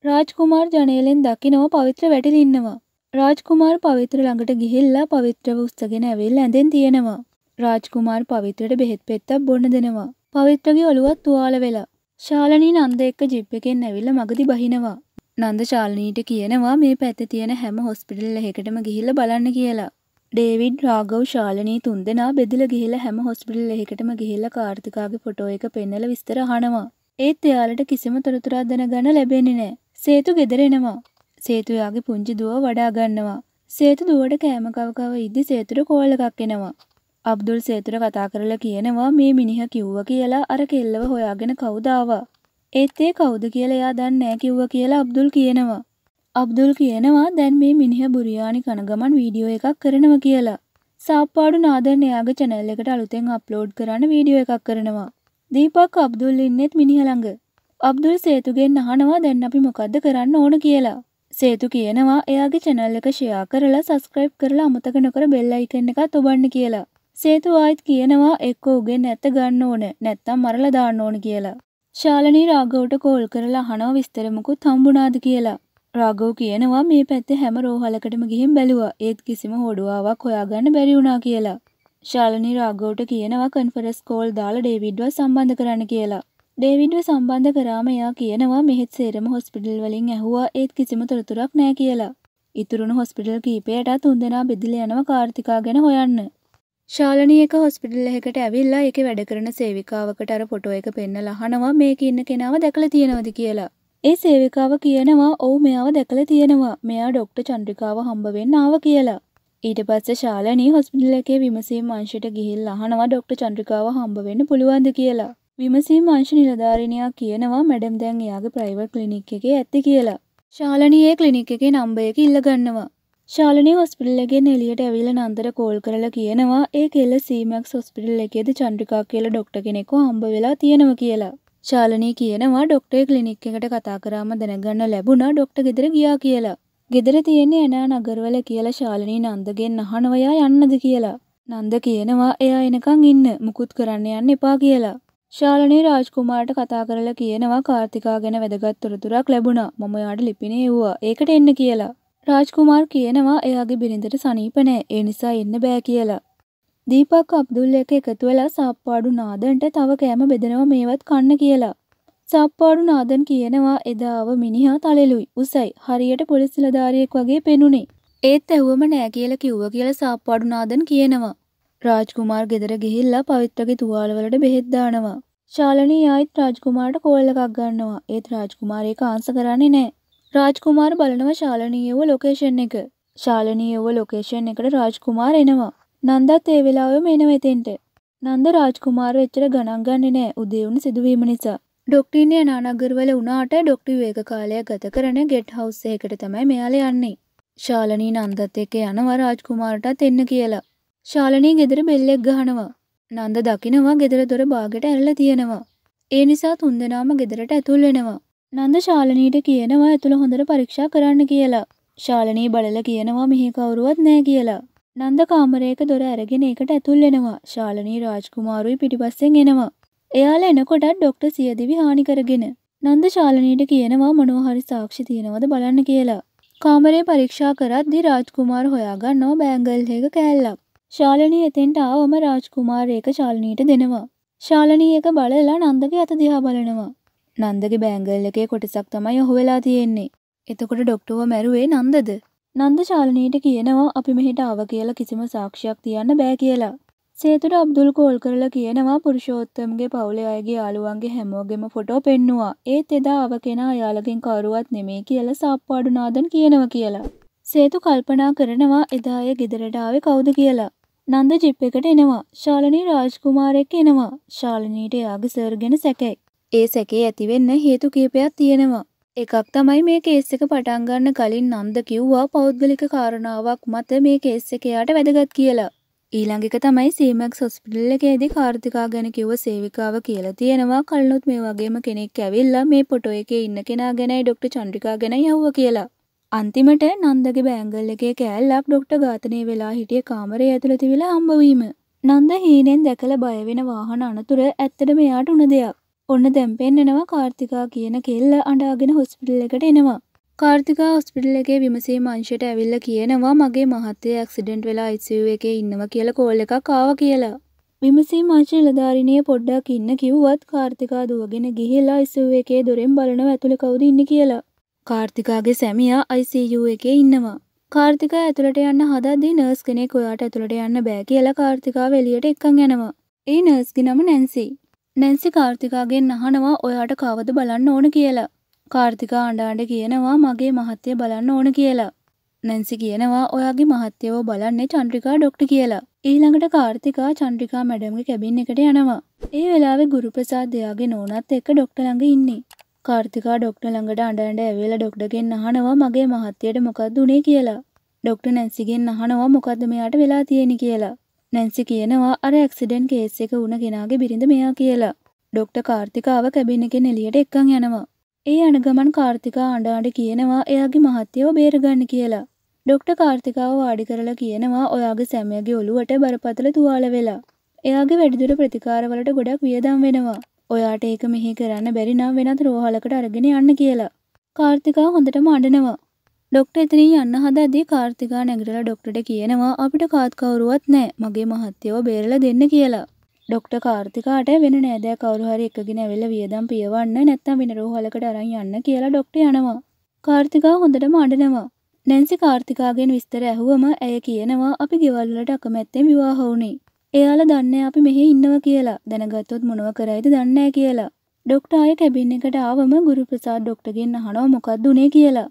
Speaker 1: රාජ්කුමාර් ජනේලෙන් දකිනව පවිත්‍ර වැටිලින්නවා. රාජ්කුමාර් පවිත්‍ර ළඟට ගිහිල්ලා පවිත්‍රව උස්සගෙන ඇවිල් ඇඳෙන් තියෙනවා. රාජ්කුමාර් පවිත්‍රයට බෙහෙත් පෙත්තක් බොන්න දෙනවා. පවිත්‍රගේ ඔළුවත් තුවාල වෙලා. ශාලනී නන්ද එක්ක ජිප් එකෙන් ඇවිල්ල මගදි බහිනවා. නන්ද ශාලනීට කියනවා මේ පැත්තේ තියෙන හැම හොස්පිටල් එකකටම ගිහිල්ල බලන්න කියලා. ඩේවිඩ් රාගව් ශාලනී තුන්දෙනා බෙදිල ගිහිල හැම හොස්පිටල් එහෙකටම ගිහිල්ල කාර්තිකාගේ ෆොටෝ එක පෙන්නල විස්තර හනවා. ඒත් එයාලට කිසිම තොරතුරක් දැන ගන්න ලැබෙන්නේ නෑ. සේතු ගෙදරෙනවා. සේතුයාගේ පුංචි දුව වඩා ගන්නවා. සේතු දුවට කෑම කවකව ඉද්දි සේතුට කෝල් එකක් එනවා. අබ්දුල් සේතුර කතා කරලා කියනවා මේ මිනිහ කිව්ව කියලා අර කෙල්ලව හොයාගෙන කවුදාවා. ඒත් ඒ කවුද කියලා එයා දන්නේ නැහැ කිව්ව කියලා අබ්දුල් කියනවා. අබ්දුල් කියනවා දැන් මේ මිනිහ බුරියානි කන ගමන් වීඩියෝ එකක් කරනවා කියලා. සාප්පාඩු නාදන් එයාගේ channel එකට අලුතෙන් අප්ලෝඩ් කරන්න වීඩියෝ එකක් කරනවා. දීපක් අබ්දුල් ඉන්නෙත් මිනිහ ළඟ. අබ්දුල් සේතුගෙන් අහනවා දැන් අපි මොකද්ද කරන්න ඕන කියලා. සේතු කියනවා එයාගේ channel එක share කරලා subscribe කරලා අමතක නොකර bell icon එකත් ඔබන්න කියලා. සේතු ආයිත් කියනවා එක්ක උගෙන් නැත්ත ගන්න ඕන නැත්තම් මරලා දාන්න ඕන කියලා. ශාලනී රාඝවට කෝල් කරලා අහනවා විස්තර මුකුත් හම්බුණාද කියලා. රාගව් කියනවා මේ පැත්තේ හැම රෝහලකටම ගිහින් බැලුවා ඒත් කිසිම හොඩුවාවක් හොයාගන්න බැරි වුණා කියලා. ශාලනී රාගව්ට කියනවා කන්ෆරස් කෝල් දාලා ඩේවිඩ්ව සම්බන්ධ කරන්න කියලා. ඩේවිඩ්ව සම්බන්ධ කරාම එයා කියනවා මෙහෙත් සේරම හොස්පිටල් වලින් ඇහුවා ඒත් කිසිම තොරතුරක් නෑ කියලා. ඉතුරුණු හොස්පිටල් කීපයට තුන්දෙනා බෙදිල යනව කාර්තිකා ගැන හොයන්න. ශාලනී එක හොස්පිටල් එකකට ඇවිල්ලා එක වැඩ කරන සේවිකාවකට අර ෆොටෝ එක පෙන්න ලහනවා මේක ඉන්න කෙනාව දැකලා තියෙනවද කියලා. ඒ සේවිකාව කියනවා ඔවු මෙයාව දැකල තියෙනවා මෙයා ඩොක්ට චන්ද්‍රිකාව හම්බවෙන්න ආව කියලා. ඊට පස්ස ශාලනී හොස්පිටල් එකේ විමසීම අංශයට ගිහිල් අහනවා ඩොක්ට චන්ද්‍රිකාව හම්බවෙන්න පුළුවන්ද කියලා. විමසීම අංශ නිලධාරිණයා කියනවා මැඩම් දැන් එයාගේ ප්‍රයිවර් ක්ලිනික් එකේ ඇති කියලා. ශාලනයේ ක්ලිනික් එකේ නම්බය එක ඉල්ලගන්නවා. ශාලනී හොස්පිටල්ලගෙන් එලියට ඇවිල නන්දර කෝල් කරලා කියනවා ඒ කෙල්ල සීමක් හොස්පිටල් එකේද චන්ද්‍රිකා කියලා ඩොක්ට කෙනෙකු හම්බ වෙලා තියෙනව කියලා. ශාලනී කියනවා ඩොක්ටේ ක්ලිනික් එකට කතා කරාම දැනගන්න ලැබුණා ඩොක්ට ගෙදර ගියා කියලා. ගෙදර තියෙන්නේ එනා නගරවල කියලා ශාලනී නන්දගෙන් අහනවයා යන්නද කියලා. නන්ද කියනවා එයා එනකං ඉන්න මුකුත් කරන්න යන්න එපා කියලා. ශාලනී රාජ්කුමාට කතා කරලා කියනවා කාර්තිකා ගැන වැදගත් තොරතුරක් ලැබුණා මම යාට ලිපිනේ එව්වා ඒකට එන්න කියලා. රාජ්කුමාර් කියනවා එයාගේ බිරිඳට සනීප නෑ ඒ නිසා එන්න බෑ කියලා. දීපක් අබ්දුල් එක එකතු වෙලා සාප්පාඩු නාදන්ට තව කෑම බෙදෙනවා මේවත් කන්න කියලා. සප්පාඩු නාදන් කියනවා එදාව මිනිහා තලෙලුයි උසයි හරියට පොලිසිලධාරියෙක් වගේ පෙනුනේ. ඒත් ඇහුවම නෑ කියලා කිව්ව කියලා සාප්පාඩු නාදන් කියනවා. රාජ්කුමාර් ගෙදර ගිහිල්ලා පවිත්‍රගේ තුවාලවලට බෙහෙත් දානවා. ශාලනී ආයිත් රාජ්කුමාරට කෝල් එකක් ගන්නවා. ඒත් රාජ්කුමාර් ඒක ආන්සර් කරන්නේ නැහැ. රාජ්කුමාර් බලනවා ශාලනීයව ලොකේෂන් එක. ශාලනීයව ලොකේෂන් එකට රාජ්කුමාර් එනවා. නන්දත් ඒ වෙලාවෙම එනවා එතෙන්ට. නන්ද රාජ්කුමාරව එච්චර ගණන් ගන්නේ නැහැ උදේ වුණ සිදුවීම නිසා. ඩොක්ටීනිය නානගරවල වුණාට ඩොක්ටි වේග කාලය ගත කරන ගෙට් හවුස් එකකට තමයි මෙයාලා යන්නේ. ශාලනී නන්දත් එක්ක යනවා රාජ්කුමාරටත් එන්න කියලා. ශාලනී ගෙදර බෙල්ලෙක් ගහනවා. නන්ද දකිනවා ගෙදර දොර බාගෙට ඇරලා තියෙනවා. ඒ නිසා තුන්දෙනාම ගෙදරට ඇතුල් වෙනවා. නන්ද ශාලනීට කියනවා ඇතුළ හොඳට පරීක්ෂා කරන්න කියලා. ශාලනී බලල කියනවා මෙහි කවුරුවත් නෑ කියලා. නන්ද කාමරයක දොර ඇරගෙන එකට ඇතුල් එෙනවා ශාලනී රාජ්කුමාරුයි පිටිපස්සෙන් එනවා. එයාල එනකොටත් ඩොක්ට සියදිවි හානි කරගෙන. නන්ද ශාලනීට කියනවා මොනෝහරි සාක්ෂි තියෙනවද බලන්න කියලා. කාමරේ පරීක්ෂා කරද්දි රාජ්කුමාර හොයාගන්න නෝ බෑංගල්හක කෑල්ලක්. ශාලනී එතෙන්ට ආවම රාජ්කුමාරයක ශාලනීට දෙනවා. ශාලනී එක බලලා නන්දගේ අත දිහා බලනවා. නන්දගේ බෑංගල් එකේ කොටසක් තමයි ඔහු වෙලා තියෙන්නේ. එතකොට ඩොක්ටුව මැරුවේ නන්දද. නන්ද ශාලනීට කියනවා අපි මෙහිට ආව කියලා කිසිම සාක්ෂයක් තියන්න බෑ කියලා. සේතුට අබ්දුල් කෝල් කරලා කියනවා පුරුෂෝත්තමගේ පවුලේ අයගේ යාළුවන්ගේ හැමෝගෙම ෆොටෝ පෙන්නවා. ඒත් එදා ආව කෙනා අයාලගෙන් කවුරුවත් නෙමෙයි කියලා සාප්පාඩු නාදන් කියනවා කියලා. සේතු කල්පනා කරනවා එදා අය ගෙදරට ආවේ කවුද කියලා. නන්ද ජිප් එකට එනවා. ශාලනී රාජ්කුමාරයෙක් එනවා. ශාලනීට එයාගේ සර් ගැන සැකයි. ඒ සැකේ ඇතිවෙන්න හේතු කීපයක් තියෙනවා. එකක් තමයි මේ කේස් එක පටන් ගන්න කලින් නන්ද කිව්වා පෞද්ගලික කාරණාවක් මත මේ කේස් එක එයාට වැදගත් කියලා. ඊළඟ එක තමයි සීමක් හොස්පිටල් එකේදී කාර්තිකා ගැන කිව්ව සේවිකාව කියලා තියෙනවා කලිනුත් මේ වගේම කෙනෙක් ඇවිල්ලා මේ ෆොටෝ එකේ ඉන්න කෙනා ගැනයි ડોක්ටර් චන්ද්‍රිකා ගැන යවුවා කියලා. අන්තිමට නන්දගේ බෑංගල් එකේ කෑල්ලක් ડોක්ටර් ඝාතනය වෙලා හිටිය කාමරේ ඇතුළත විලා හම්බවීම. නන්ද හීනෙන් දැකලා බය වෙන වාහන අනතුර ඇත්තටම එයාට උන දෙයක්. ඔන්න දැම්පෙන්න්නනවා කාර්තිකා කියන කෙල්ල අඩාගෙන හොස්පිටල් එකට එනවා කාර්තිකා හොස්පිටල් එකේ විමසේ මංශයට ඇවිල්ල කියනවා මගේ මහත්තේ ඇක්සිඩෙන්ට් වෙලා ඉස්සුව එක ඉන්නවා කියල කෝල්ල එක කාව කියලා විමසේ මාංශ නිලධාරිණය පොඩ්ඩක් ඉන්න කිව්වත් කාර්තිකා දුවගෙන ගිහිලා ඉස්සුව එකේ දොරෙන් බලනව ඇතුළ කවුද ඉන්න කියලා කාර්තිකාගේ සැමියා ICU එකේ ඉන්නවා කාර්තික ඇතුළට යන්න හදද්දී නර්ස් කෙනෙක් ඔයාට ඇතුළට යන්න බෑ කියලා කාර්තිකා එලියට එක්කන් යනවා ඒ නර්ස්ගේ නම නැන්සි නැන්සි කාර්තිකාගෙන් අහනවා ඔයාට කවද බලන්න ඕන කියලා. කාර්තිකා අඩාඩ කියනවා මගේ මහත්තය බලන්න ඕන කියලා. නැන්සි කියනවා ඔයාගේ මහත්තයෝ බලන්නේ චන්ද්‍රිකා ඩොක්ට කියලා. ඊළඟට කාර්තිකා චන්ද්‍රිකා මැඩම්ගේ කැබින් එකට යනවා. ඒ වෙලාවේ ගුරුප්‍රසාද් දෙයාගේ නෝනත් එක්ක ඩොක්ට ළඟ ඉන්නේ. කාර්තිකා ඩොක්ට ළඟට අඩන්ඩ ඇවෙල ඩොක්ටගෙන් අහනවා මගේ මහත්තයට මොකක්ද උනේ කියලා. ඩොක්ට නැන්සිගෙන් අහනවා මොකක්ද මෙයාට වෙලා තියෙන කියලා. නැන්සි කියනවා අර ඇක්සිඩෙන්ට් කේස් එක වුණ කෙනාගේ බිරිඳ මෙයා කියලා. ඩොක්ට කාර්තිකාව කැබින් එකෙන් එළියට එක්කන් යනවා. ඒ අන ගමන් කාර්තිකා අඩාඩි කියනවා එයාගේ මහත්තයෝ බේරගන්න කියලා. ඩොක්ට කාර්තිකාව වාඩි කරලා කියනවා ඔයාගේ සැමයගේ ඔලුවට බරපතල තුවාල වෙලා. එයාගේ වැඩිදුර ප්‍රතිකාරවලට ගොඩක් වියදම් වෙනවා. ඔයාට ඒක මෙහි කරන්න බැරි නම් වෙනත් රෝහලකට අරගෙන යන්න කියලා. කාර්තිකා හොඳටම අඬනවා. ඩොක්ට එතනින් යන්න හදදී කාර්තිකා නැගිටලා ඩොක්ටට කියනවා අපිට කාත් කවුරුවත් නෑ මගේ මහත්තයව බේරලා දෙන්න කියලා. ඩොක්ට කාර්තිකාට වෙන නෑදෑ කවරු හරි එකගෙන ඇවිල්ලා වියදම් පියවන්න නැත්තම් විනරෝහලකට අරන් යන්න කියලා ඩොක්ට යනවා. කාර්තිකා හොඳටම අඬනවා. නැන්සි කාර්තිකාගෙන් විස්තර ඇහුවම ඇය කියනවා අපි ගෙවල්ලට අකමැත්තෙන් විවාහ වුණේ. එයාලා දන්නේ අපි මෙහි ඉන්නව කියලා. දැනගත්තොත් මොනව කරයිද දන්නේ කියලා. ඩොක්ටර් ආයේ කැබින් එකට ආවම ගුරුප්‍රසාද් ඩොක්ටර්ගෙන් අහනවා මොකක්ද උනේ කියලා.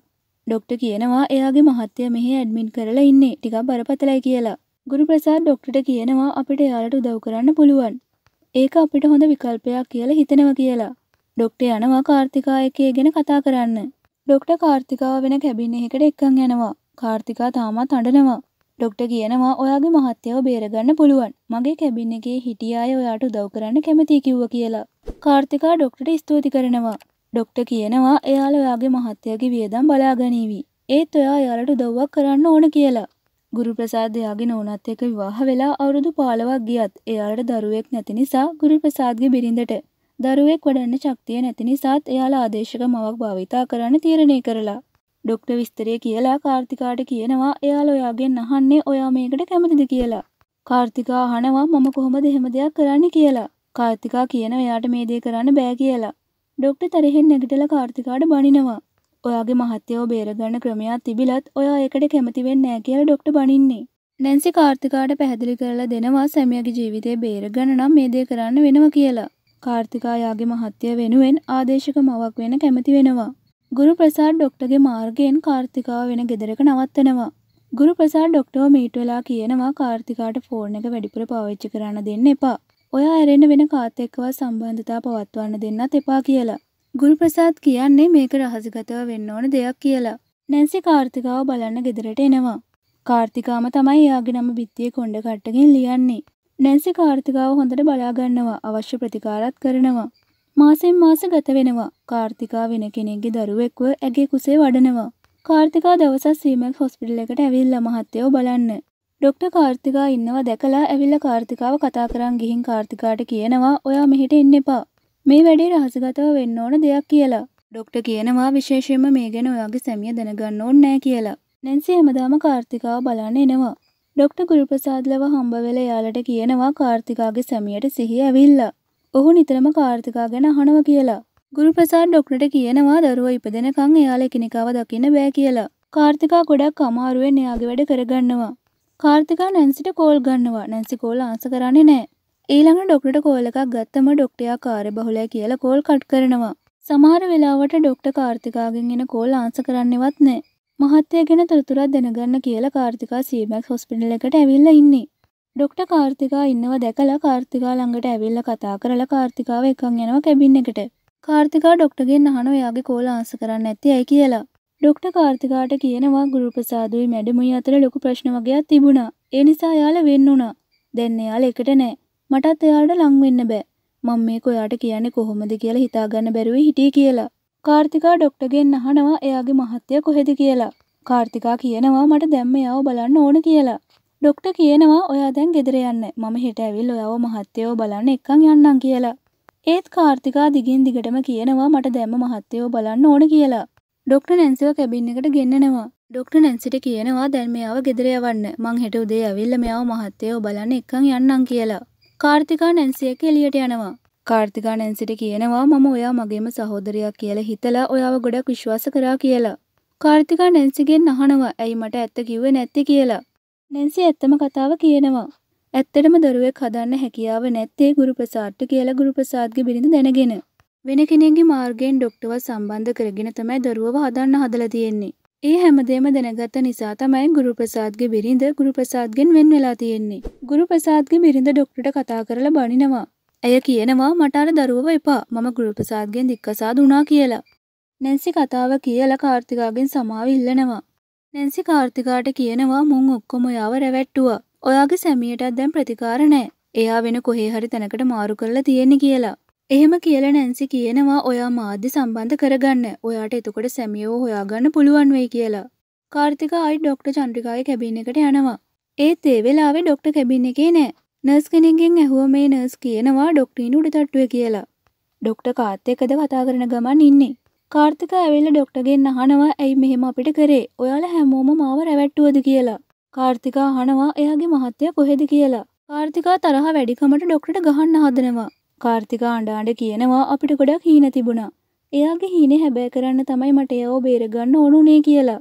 Speaker 1: ඩොක්ට කියනවා එයාගේ මහත්තය මෙහි ඇඩ්මින් කරලා ඉන්නේ ටික බරපතලයි කියලා. ගුරු ප්‍රසාද් ඩොක්ටට කියනවා අපිට එයාලට උදව් කරන්න පුළුවන්. ඒක අපිට හොඳ විකල්පයක් කියලා හිතනවා කියලා. ඩොක්ට යනවා කාර්තිකායකය ගැන කතා කරන්න. ඩොක්ට කාර්තිකාව වෙන කැබින් එකට එක්කන් යනවා. කාර්තිකා තාමත් අඩනවා. ඩොක්ට කියනවා ඔයාගේ මහත්තයව බේරගන්න පුළුවන් මගේ කැබින්න එකේ හිටිය අය ඔයාට උදව් කරන්න කැමති කිව්ව කියලා කාර්තිකා ඩොක්ටට ස්තුති කරනවා ඩොක්ට කියනවා එයාල ඔයාගේ මහත්තයගේ වියදම් බලාගනීවි ඒත් ඔයා එයාලට දොව්වක් කරන්න ඕන කියලා ගුරු ප්‍රසාදයාගේ නෝනත් එක විවාහ වෙලා අවුරුදු පාලවක් ගියත් එයාට දරුවෙක් නැති නිසා ගුරු ප්‍රසාද්ගේ බිරිඳට දරුවෙක් වඩන්න ශක්තිය නැති නිසාත් එයාලා ආදේශක මවක් භාවිතා කරන්න තීරණය කරලා ඩොක්ට විස්තරය කියලා කාර්තිකාට කියනවා එයාල ඔයාගෙන් අහන්නේ ඔයා මේකට කැමතිද කියලා කාර්තිකා අහනවා මම කොහොමද එහෙම දෙයක් කරන්න කියලා කාර්තිකා කියන එයාට මේ දේ කරන්න බෑ කියලා ඩොක්ට තරහෙන් නැගිටල කාර්තිකාට බනිනවා. ඔයාගේ මහත්තයෝ බේරගන්න ක්‍රමයක් තිබිලත් ඔයා ඒකට කැමතිවෙන්න නෑ කියලා ඩොක්ට බනින්නේ. නැන්සි කාර්තිකාට පැහැදිලි කරලා දෙනවා සැමියගේ ජීවිතය බේරගන්න නම් මේ දේ කරන්න වෙනවා කියලා. කාර්තිකායාගේ මහත්තය වෙනුවෙන් ආදේශක මවක් වෙන කැමති වෙනවා. ගුරු ප්‍රසාඩ් ඩොක්ටගේ මාර්ගයෙන් කාර්තිකාව වෙන ගෙදරක නවත්තනවා. ගුරු ප්‍රසාඩ් ඩොක්ටෝ මීට වෙලා කියනවා කාර්තිකාට ෆෝර්න එක වැඩිපුර පාවිච්චි කරන්න දෙන්න එපා. ඔයා ඇරෙන වෙන කාත් එක්කවත් සම්බන්ධතා පවත්වන්න දෙන්නත් එපා කියලා. ගුරුප්‍රසාද් කියන්නේ මේක රහසිගතව වෙන්න ඕන දෙයක් කියලා. නැන්සි කාර්තිකාව බලන්න ගෙදරට එනවා. කාර්තිකාම තමයි එයාගේ නම බිත්තියේ කොණ්ඩ කට්ටකින් ලියන්නේ. නැන්සි කාර්තිකාව හොඳට බලාගන්නවා අවශ්‍ය ප්‍රතිකාරත් කරනවා. මාසෙන් මාස ගත වෙනවා කාර්තිකා වෙන කෙනෙක්ගේ දරුවෙක්ව ඇගේ කුසේ වඩනවා. කාර්තිකා දවසක් සීමක් හොස්පිටල් එකට ඇවිල්ලා මහත්තයෝ බලන්න. ඩොක්ට කාර්තිකා ඉන්නවා දැකලා ඇවිල්ල කාර්තිකාව කතා කරන් ගිහින් කාර්තිකාට කියනවා ඔයා මෙහිට එන්න එපා. මේ වැඩේ රහසගතව වෙන්න ඕන දෙයක් කියලා. ඩොක්ට කියනවා විශේෂයෙන්ම මේ ගැන ඔයාගේ සැමිය දැනගන්න ඕන නෑ කියලා. නැන්සි හැමදාම කාර්තිකාව බලන්න එනවා. ඩොක්ට ගුරුප්‍රසාදලව හම්බවෙල යාලට කියනවා කාර්තිකාගේ සැමියට සිහි ඇවිල්ලා. ඔහු නිතරම කාර්තිකා ගැන අහනව කියලා. ගුරුප්‍රසාද් ඩොක්ටට කියනවා දරුව ඉපදෙනකං එයාල එකනිකාව දකින්න බෑ කියලා. කාර්තිකා ගොඩක් අමාරුවෙන් එයාගේ වැඩ කරගන්නවා. කාර්තිකා නැන්සිට කෝල් ගන්නවා නැන්සි කෝල් ආස කරන්නේ නෑ. ඊළඟ ඩොක්ට කෝල එකක් ගත්තම ඩොක්ටයා කාර බහුලෑ කියලා කෝල් කට් කරනවා. සමහර වෙලාවට ඩොක්ට කාර්තිකාගෙන් එන කෝල් ආස කරන්නවත් නෑ. මහත්තය ගැන තොරතුරක් දැනගන්න කියලා කාර්තිකා සීමක් හොස්පිටල් එකට ඇවිල්ල ඉන්නේ. ඩොක්ට කාර්තිකා ඉන්නව දැකලා කාර්තිකා ළඟට ඇවිල්ල කතා කරලා කාර්තිකාව එකක් යනවා කැබින් එකට. කාර්තිකා ඩොක්ටගෙන් අහන ඔයාගේ කෝල ආස කරන්න ඇති ඇයි කියලා. ඩොක්ට කාර්තිකාට කියනවා ගුරුප්‍රසාදුයි මැඩමුයි අතර ලොකු ප්‍රශ්න වගයක් තිබුණා. ඒ නිසා යාල වෙන්න වුණා. දැන් එයාල එකට නෑ. මටත් එයාට ලං වෙන්න බෑ. මම මේක ඔයාට කියන්නේ කොහොමද කියලා හිතාගන්න බැරුව හිටියේ කියලා. කාර්තිකා ඩොක්ටගෙන් අහනවා එයාගේ මහත්තයා කොහෙද කියලා. කාර්තිකා කියනවා මට දැම්ම එයාව බලන්න ඕන කියලා. ඩොක්ට කියනවා ඔයා දැන් ගෙදර යන්න. මම හෙට ඇවිල් ඔයාව මහත්තයෝ බලන්න එක්කන් යන්නම් කියලා. ඒත් කාර්තිකා දිගින් දිගටම කියනවා මට දැම්ම මහත්තයෝ බලන්න ඕන කියලා. ඩොක්ට නැන්සිව කැබින් එකට ගෙන්න්නනවා ඩොක්ට නැන්සිට කියනවා දැන්මයාව ගෙදරයවන්න මං හෙට උදේ ඇවිල්ල මෙයාව මහත්තයෝ බලන්න එක්කං යන්නම් කියලා කාර්තිකා නැන්සියක එලියට යනවා කාර්තිකා නැන්සිට කියනවා මම ඔයා මගේම සහෝදරයක් කියලා හිතලා ඔයාව ගොඩක් විශ්වාස කරා කියලා කාර්තිකා නැන්සිගෙන් අහනවා ඇයි මට ඇත්ත කිව්වේ නැත්ති කියලා නැන්සි ඇත්තම කතාව කියනවා ඇත්තටම දරුවෙක් හදන්න හැකියාව නැත්තේ ගුරු ප්‍රසාට්ට කියලා ගුරු ප්‍රසාද්ගේ බිරිඳ දැනගෙන වෙන කෙනෙගේ මාර්ගයෙන් ඩොක්ටව සම්බන්ධ කරගෙන තමයි දරුවව හදන්න හදලා තියෙන්නේ. ඒ හැමදේම දැනගත්ත නිසා තමයි ගුරුප්‍රසාද්ගේ බිරිඳ ගුරුප්‍රසාද්ගෙන් වෙන් වෙලා තියෙන්නේ. ගුරුප්‍රසාද්ගේ බිරිඳ ඩොක්ටරට කතා කරලා බනිනවා. ඇය කියනවා මට අර දරුවව එපා. මම ගුරුප්‍රසාද්ගෙන් දික්කසාද වුණා කියලා. නැන්සි කතාව කියලා කාර්තිකාගෙන් සමාව ඉල්ලනවා. නැන්සි කාර්තිකාට කියනවා මුන් ඔක්කොම ඔයාව රැවැට්ටුවා. ඔයාගේ සැමියටත් දැන් ප්‍රතිකාර නැහැ. එයා වෙන කොහේ හරි තැනකට මාරු කරලා තියෙන්නේ කියලා. එහෙම කියල නැන්සි කියනවා ඔයා මාධ්‍ය සම්බන්ධ කරගන්න ඔයාට එතකොට සැමියෝ හොයාගන්න පුළුවන් වෙයි කියලා. කාර්තික අයි ඩොක්ට චන්ද්‍රිකාගේ කැබින් එකට යනවා. ඒත් ඒ වෙලාවේ ඩොක්ට කැබින් එකේ නෑ නර්ස් කෙනෙගෙන් ඇහුව මේ නර්ස් කියනවා ඩොක්ටීන උඩ තට්ටුව කියලා. ඩොක්ට කාත් එකද කතා කරන ගමන් ඉන්නේ. කාර්තික ඇවිල්ල ඩොක්ටගෙන් අහනවා ඇයි මෙහෙම අපිට කරේ ඔයාලා හැමෝම මාව රැවැට්ටුවද කියලා. කාර්තිකා අහනවා එයාගේ මහත්තය කොහෙද කියලා. කාර්තිකා තරහ වැඩිකමට ඩොක්ට ගහන්න හදනවා කාර්තික ආණ්ඩාඩ කියනවා අපිට ගොඩක් හීන තිබුණා. එයාගේ හීනේ හැබෑ කරන්න තමයි මට එයෝ බේරගන්න ඕනුනේ කියලා.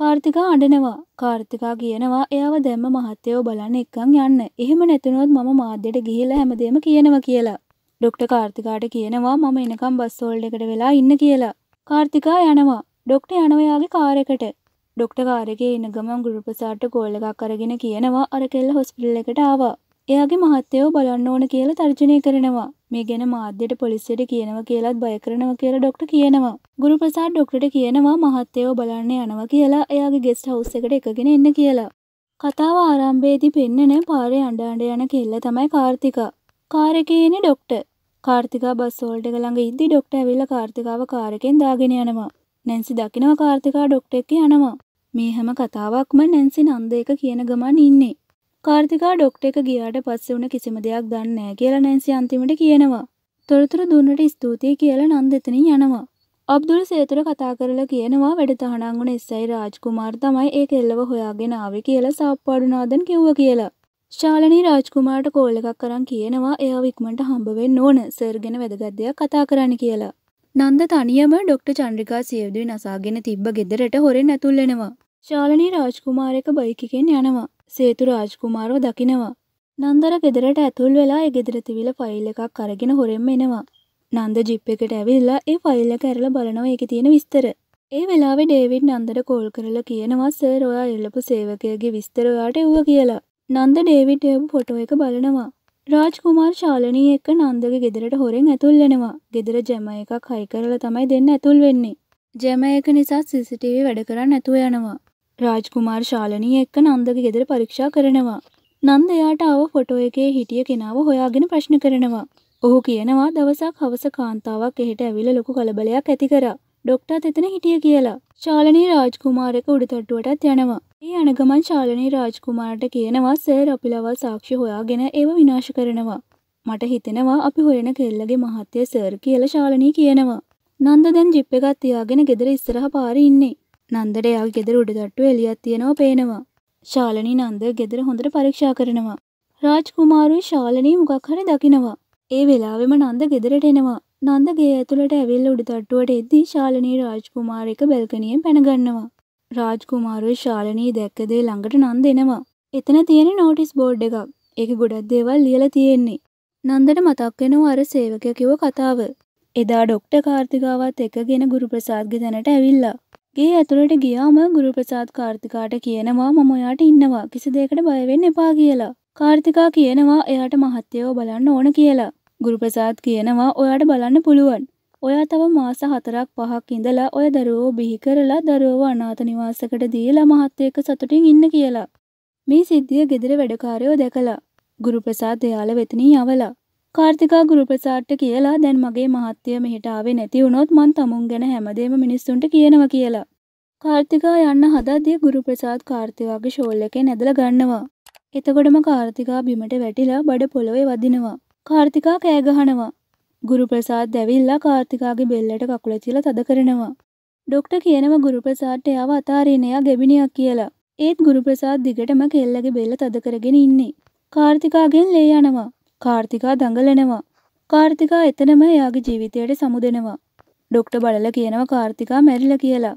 Speaker 1: කාර්තිකා අඩනවා කාර්තිකා කියනවා එයාව දැම්ම මහත්තයෝ බලන්න එක්කං යන්න එහෙම නැතිනොත් මම මාධ්‍යයට ගිහිලා හැමදේම කියනවා කියලා. ඩොක්ට කාර්තිකාට කියනවා මම එනකම් බස්සෝල්ඩ එකට වෙලා ඉන්න කියලා. කාර්තිකා යනවා ඩොක්ට යනවයාගේ කාරෙකට ඩොක්ට කාරගේ ඉන්න ගමන් ගුරුපසාට කෝල්ල එකක් අරගෙන කියනවා අර කෙල්ල හොස්පිල් එකට ආවා එයාගේ මහත්තයෝ බලන්න ඕන කියලා තර්ජනය කරනවා මේ ගැන මාධ්‍යයට පොලිසියට කියනව කියලත් බය කරනව කියලා ඩොක්ට කියනවා ගුරු ප්‍රසාද් ඩොක්ට කියනවා මහත්තයෝ බලන්න යනවා කියලා එයාගේ ගෙස්ට හවස් එකට එකගෙන එන්න කියලා කතාව ආරම්භයේදී පෙන්නන පාරේ අන්ඩාන්ඩ යන කෙල්ල තමයි කාර්තික කාරකයන ඩොක්ට කාර්තිකා බස්සෝල්ට ළඟ ඉදදි ඩොක්ට ඇවිල්ල කාර්තිකාව කාරකෙන් දාගෙන යනවා නැන්සි දකිනව කාර්තිකා ඩොක්ට එක්ක යනවා මේ හැම කතාවක්ම නැන්සි නන්ද එක කියන ගමන් ඉන්නේ කාර්තිකා ඩොක්ට එක ගියාට පස්සේ වුණ කිසිම දෙයක් දන්නේ කියලා නැන්සි අන්තිමට කියනවා. තොරතුරු දුන්නට ස්තුතියි කියලා නන් දෙතනින් යනවා. අබ්දුල් සේතුර කතා කරලා කියනවා වැඩ තහනම් වුණ එස්සයි රාජ්කුමාර් තමයි ඒ කෙල්ලව හොයාගෙන ආවේ කියලා සාප්පාඩු නාදන් කිව්ව කියලා. ශාලනී රාජ්කුමාරට කෝල් එකක් කරන් කියනවා එයා ඉක්මනට හම්බ වෙන්න ඕන සර්ගෙන වැදගත් දෙයක් කතා කරන්න කියලා. නන්ද තනියම ඩොක්ටර් චන්ද්‍රිකා සියව්දුවේ නසාගෙන තිබ්බ ගෙදරට හොරෙන් ඇතුල් වෙනවා. ශාලනී රාජ්කුමාරයක බයිකකින් යනවා. සේතු රාජ්කුමාරෝ දකිනවා. නන්දර ගෙදරට ඇතුල් වෙලා ඒ ගෙදරතිවිල ෆයිල් එකක් අරගෙන හොරෙම් එනවා. නන්ද ජිප් එකට ඇවිල්ලා ඒ ෆයිල් එක ඇරලා බලනවා ඒකේ තියෙන විස්තර. ඒ වෙලාවේ ඩේවිඩ් නන්දට කෝල් කරලා කියනවා සර් ඔයා එල්ලපු සේවකයාගේ විස්තර ඔයාට එව්වා කියලා. නන්ද ඩේවිඩ් එවපු ෆොටෝ එක බලනවා. රාජ්කුමාර් ශාලනී එක්ක නන්දගේ ගෙදරට හොරෙන් ඇතුල් වෙනවා. ගෙදර ජැම එකක් හයි කරලා තමයි දෙන්න ඇතුල් වෙන්නේ. ජැම එක නිසා සිසිටීවී වැඩ කරන්න ඇතුව යනවා. රාජ්කුමාර් ශාලනී එක්ක නන්දගේ ගෙදර පරීක්ෂා කරනවා. නන්ද එයාට ආව ෆොටෝ එකේ හිටිය කෙනාව හොයාගෙන ප්‍රශ්න කරනවා. ඔහු කියනවා දවසක් හවස කාන්තාවක් එහෙට ඇවිල්ලා ලොකු කලබලයක් ඇති කරා. ඩොක්ටර් එතන හිටිය කියලා. ශාලනී රාජ්කුමාරක උඩුතට්ටුවටත් යනවා. ඒ යන ගමන් ශාලනී රාජ්කුමාරට කියනවා සර් අපි ලවල් සාක්ෂි හොයාගෙන ඒව විනාශ කරනවා. මට හිතෙනවා අපි හොයන කෙල්ලගේ මහත්තය සර් කියලා ශාලනී කියනවා. නන්ද දැන් ජිප් එකක් තියාගෙන ගෙදර ඉස්සරහ පාරේ ඉන්නේ. නන්දට එයාගේ ගෙදර උඩටට්ටු එලියත් තියෙනවා පේනවා. ශාලනී නන්ද ගෙදර හොඳට පරීක්ෂා කරනවා. රාජ් කුමාරුයි ශාලනී මොකක් හරි දකිනවා. ඒ වෙලාවෙම නන්ද ගෙදරට එනවා. නන්දගේ ඇතුළට ඇවිල්ල උඩටට්ටුවට එද්දී ශාලනී රාජ්කුමාර එක බැල්කනියෙන් පැනගන්නවා. රාජ්කුමාරුයි ශාලනී දැක්කදේ ළඟට නන්ද එනවා. එතන තියෙන නෝටිස් බෝඩ් එකක් ඒක ගොඩක් දේවල් ලියල තියෙන්නේ. නන්දට මතක් වෙනවා අර සේවකය කිව කතාව. එදා ඩොක්ට කාර්තිකාවත් එකගෙන ගුරුප්‍රසාද්ග දැනට ඇවිල්ලා. ගේ ඇතුළට ගියාම ගුරුප්‍රසාද් කාර්තිකාට කියනවා මම ඔයාට ඉන්නවා කිසි දෙයකට බයවෙන්න එපා කියලා. කාර්තිකා කියනවා එයාට මහත්තයෝ බලන්න ඕන කියලා. ගුරුප්‍රසාද් කියනවා ඔයාට බලන්න පුළුවන්. ඔයා තව මාස හතරක් පහක් ඉඳලා ඔය දරුවෝ බිහි කරලා දරුවෝ අනාථ නිවාසකට දීලා මහත් එක්ක සතුටින් ඉන්න කියලා. මේ සිද්ධිය ගෙදර වැඩකාරයෝ දැකලා ගුරුප්‍රසාද් එයාල වෙතනින් යවලා කාර්තිකා ගුරුප්‍රසාට්ට කියලා දැන් මගේ මහත්තිය මෙහිට ආවේ නැති වුණොත් මං තමුන් ගැන හැමදේම මිනිස්සුන්ට කියනවා කියලා. කාර්තිකා යන්න හදද්දී ගුරුප්‍රසාද් කාර්තිකාගේ ෂෝල් එකේ නැදලා ගන්නවා. එතකොටම කාර්තිකා බිමට වැටිලා බඩ පොළොවේ වදිනවා. කාර්තිකා කෑගහනවා. ගුරුප්‍රසාද් දැවිල්ලා කාර්තිකාගේ බෙල්ලට කකුල තියලා තද කරනවා. ඩොක්ටර් කියනවා ගුරුප්‍රසාද්ට එයාව අතාරින්න එයා ගැබිනියක් කියලා. ඒත් ගුරුප්‍රසාද් දිගටම කෙල්ලගේ බෙල්ල තද කරගෙන ඉන්නේ. කාර්තිකාගෙන් ලේ යනවා. කාර්තිකා දඟලනවා. කාර්තිකා එතනම එයාගේ ජීවිතයට සමුදෙනවා. ඩොක්ට බලල කියනවා කාර්තිකා මැරිල කියලා.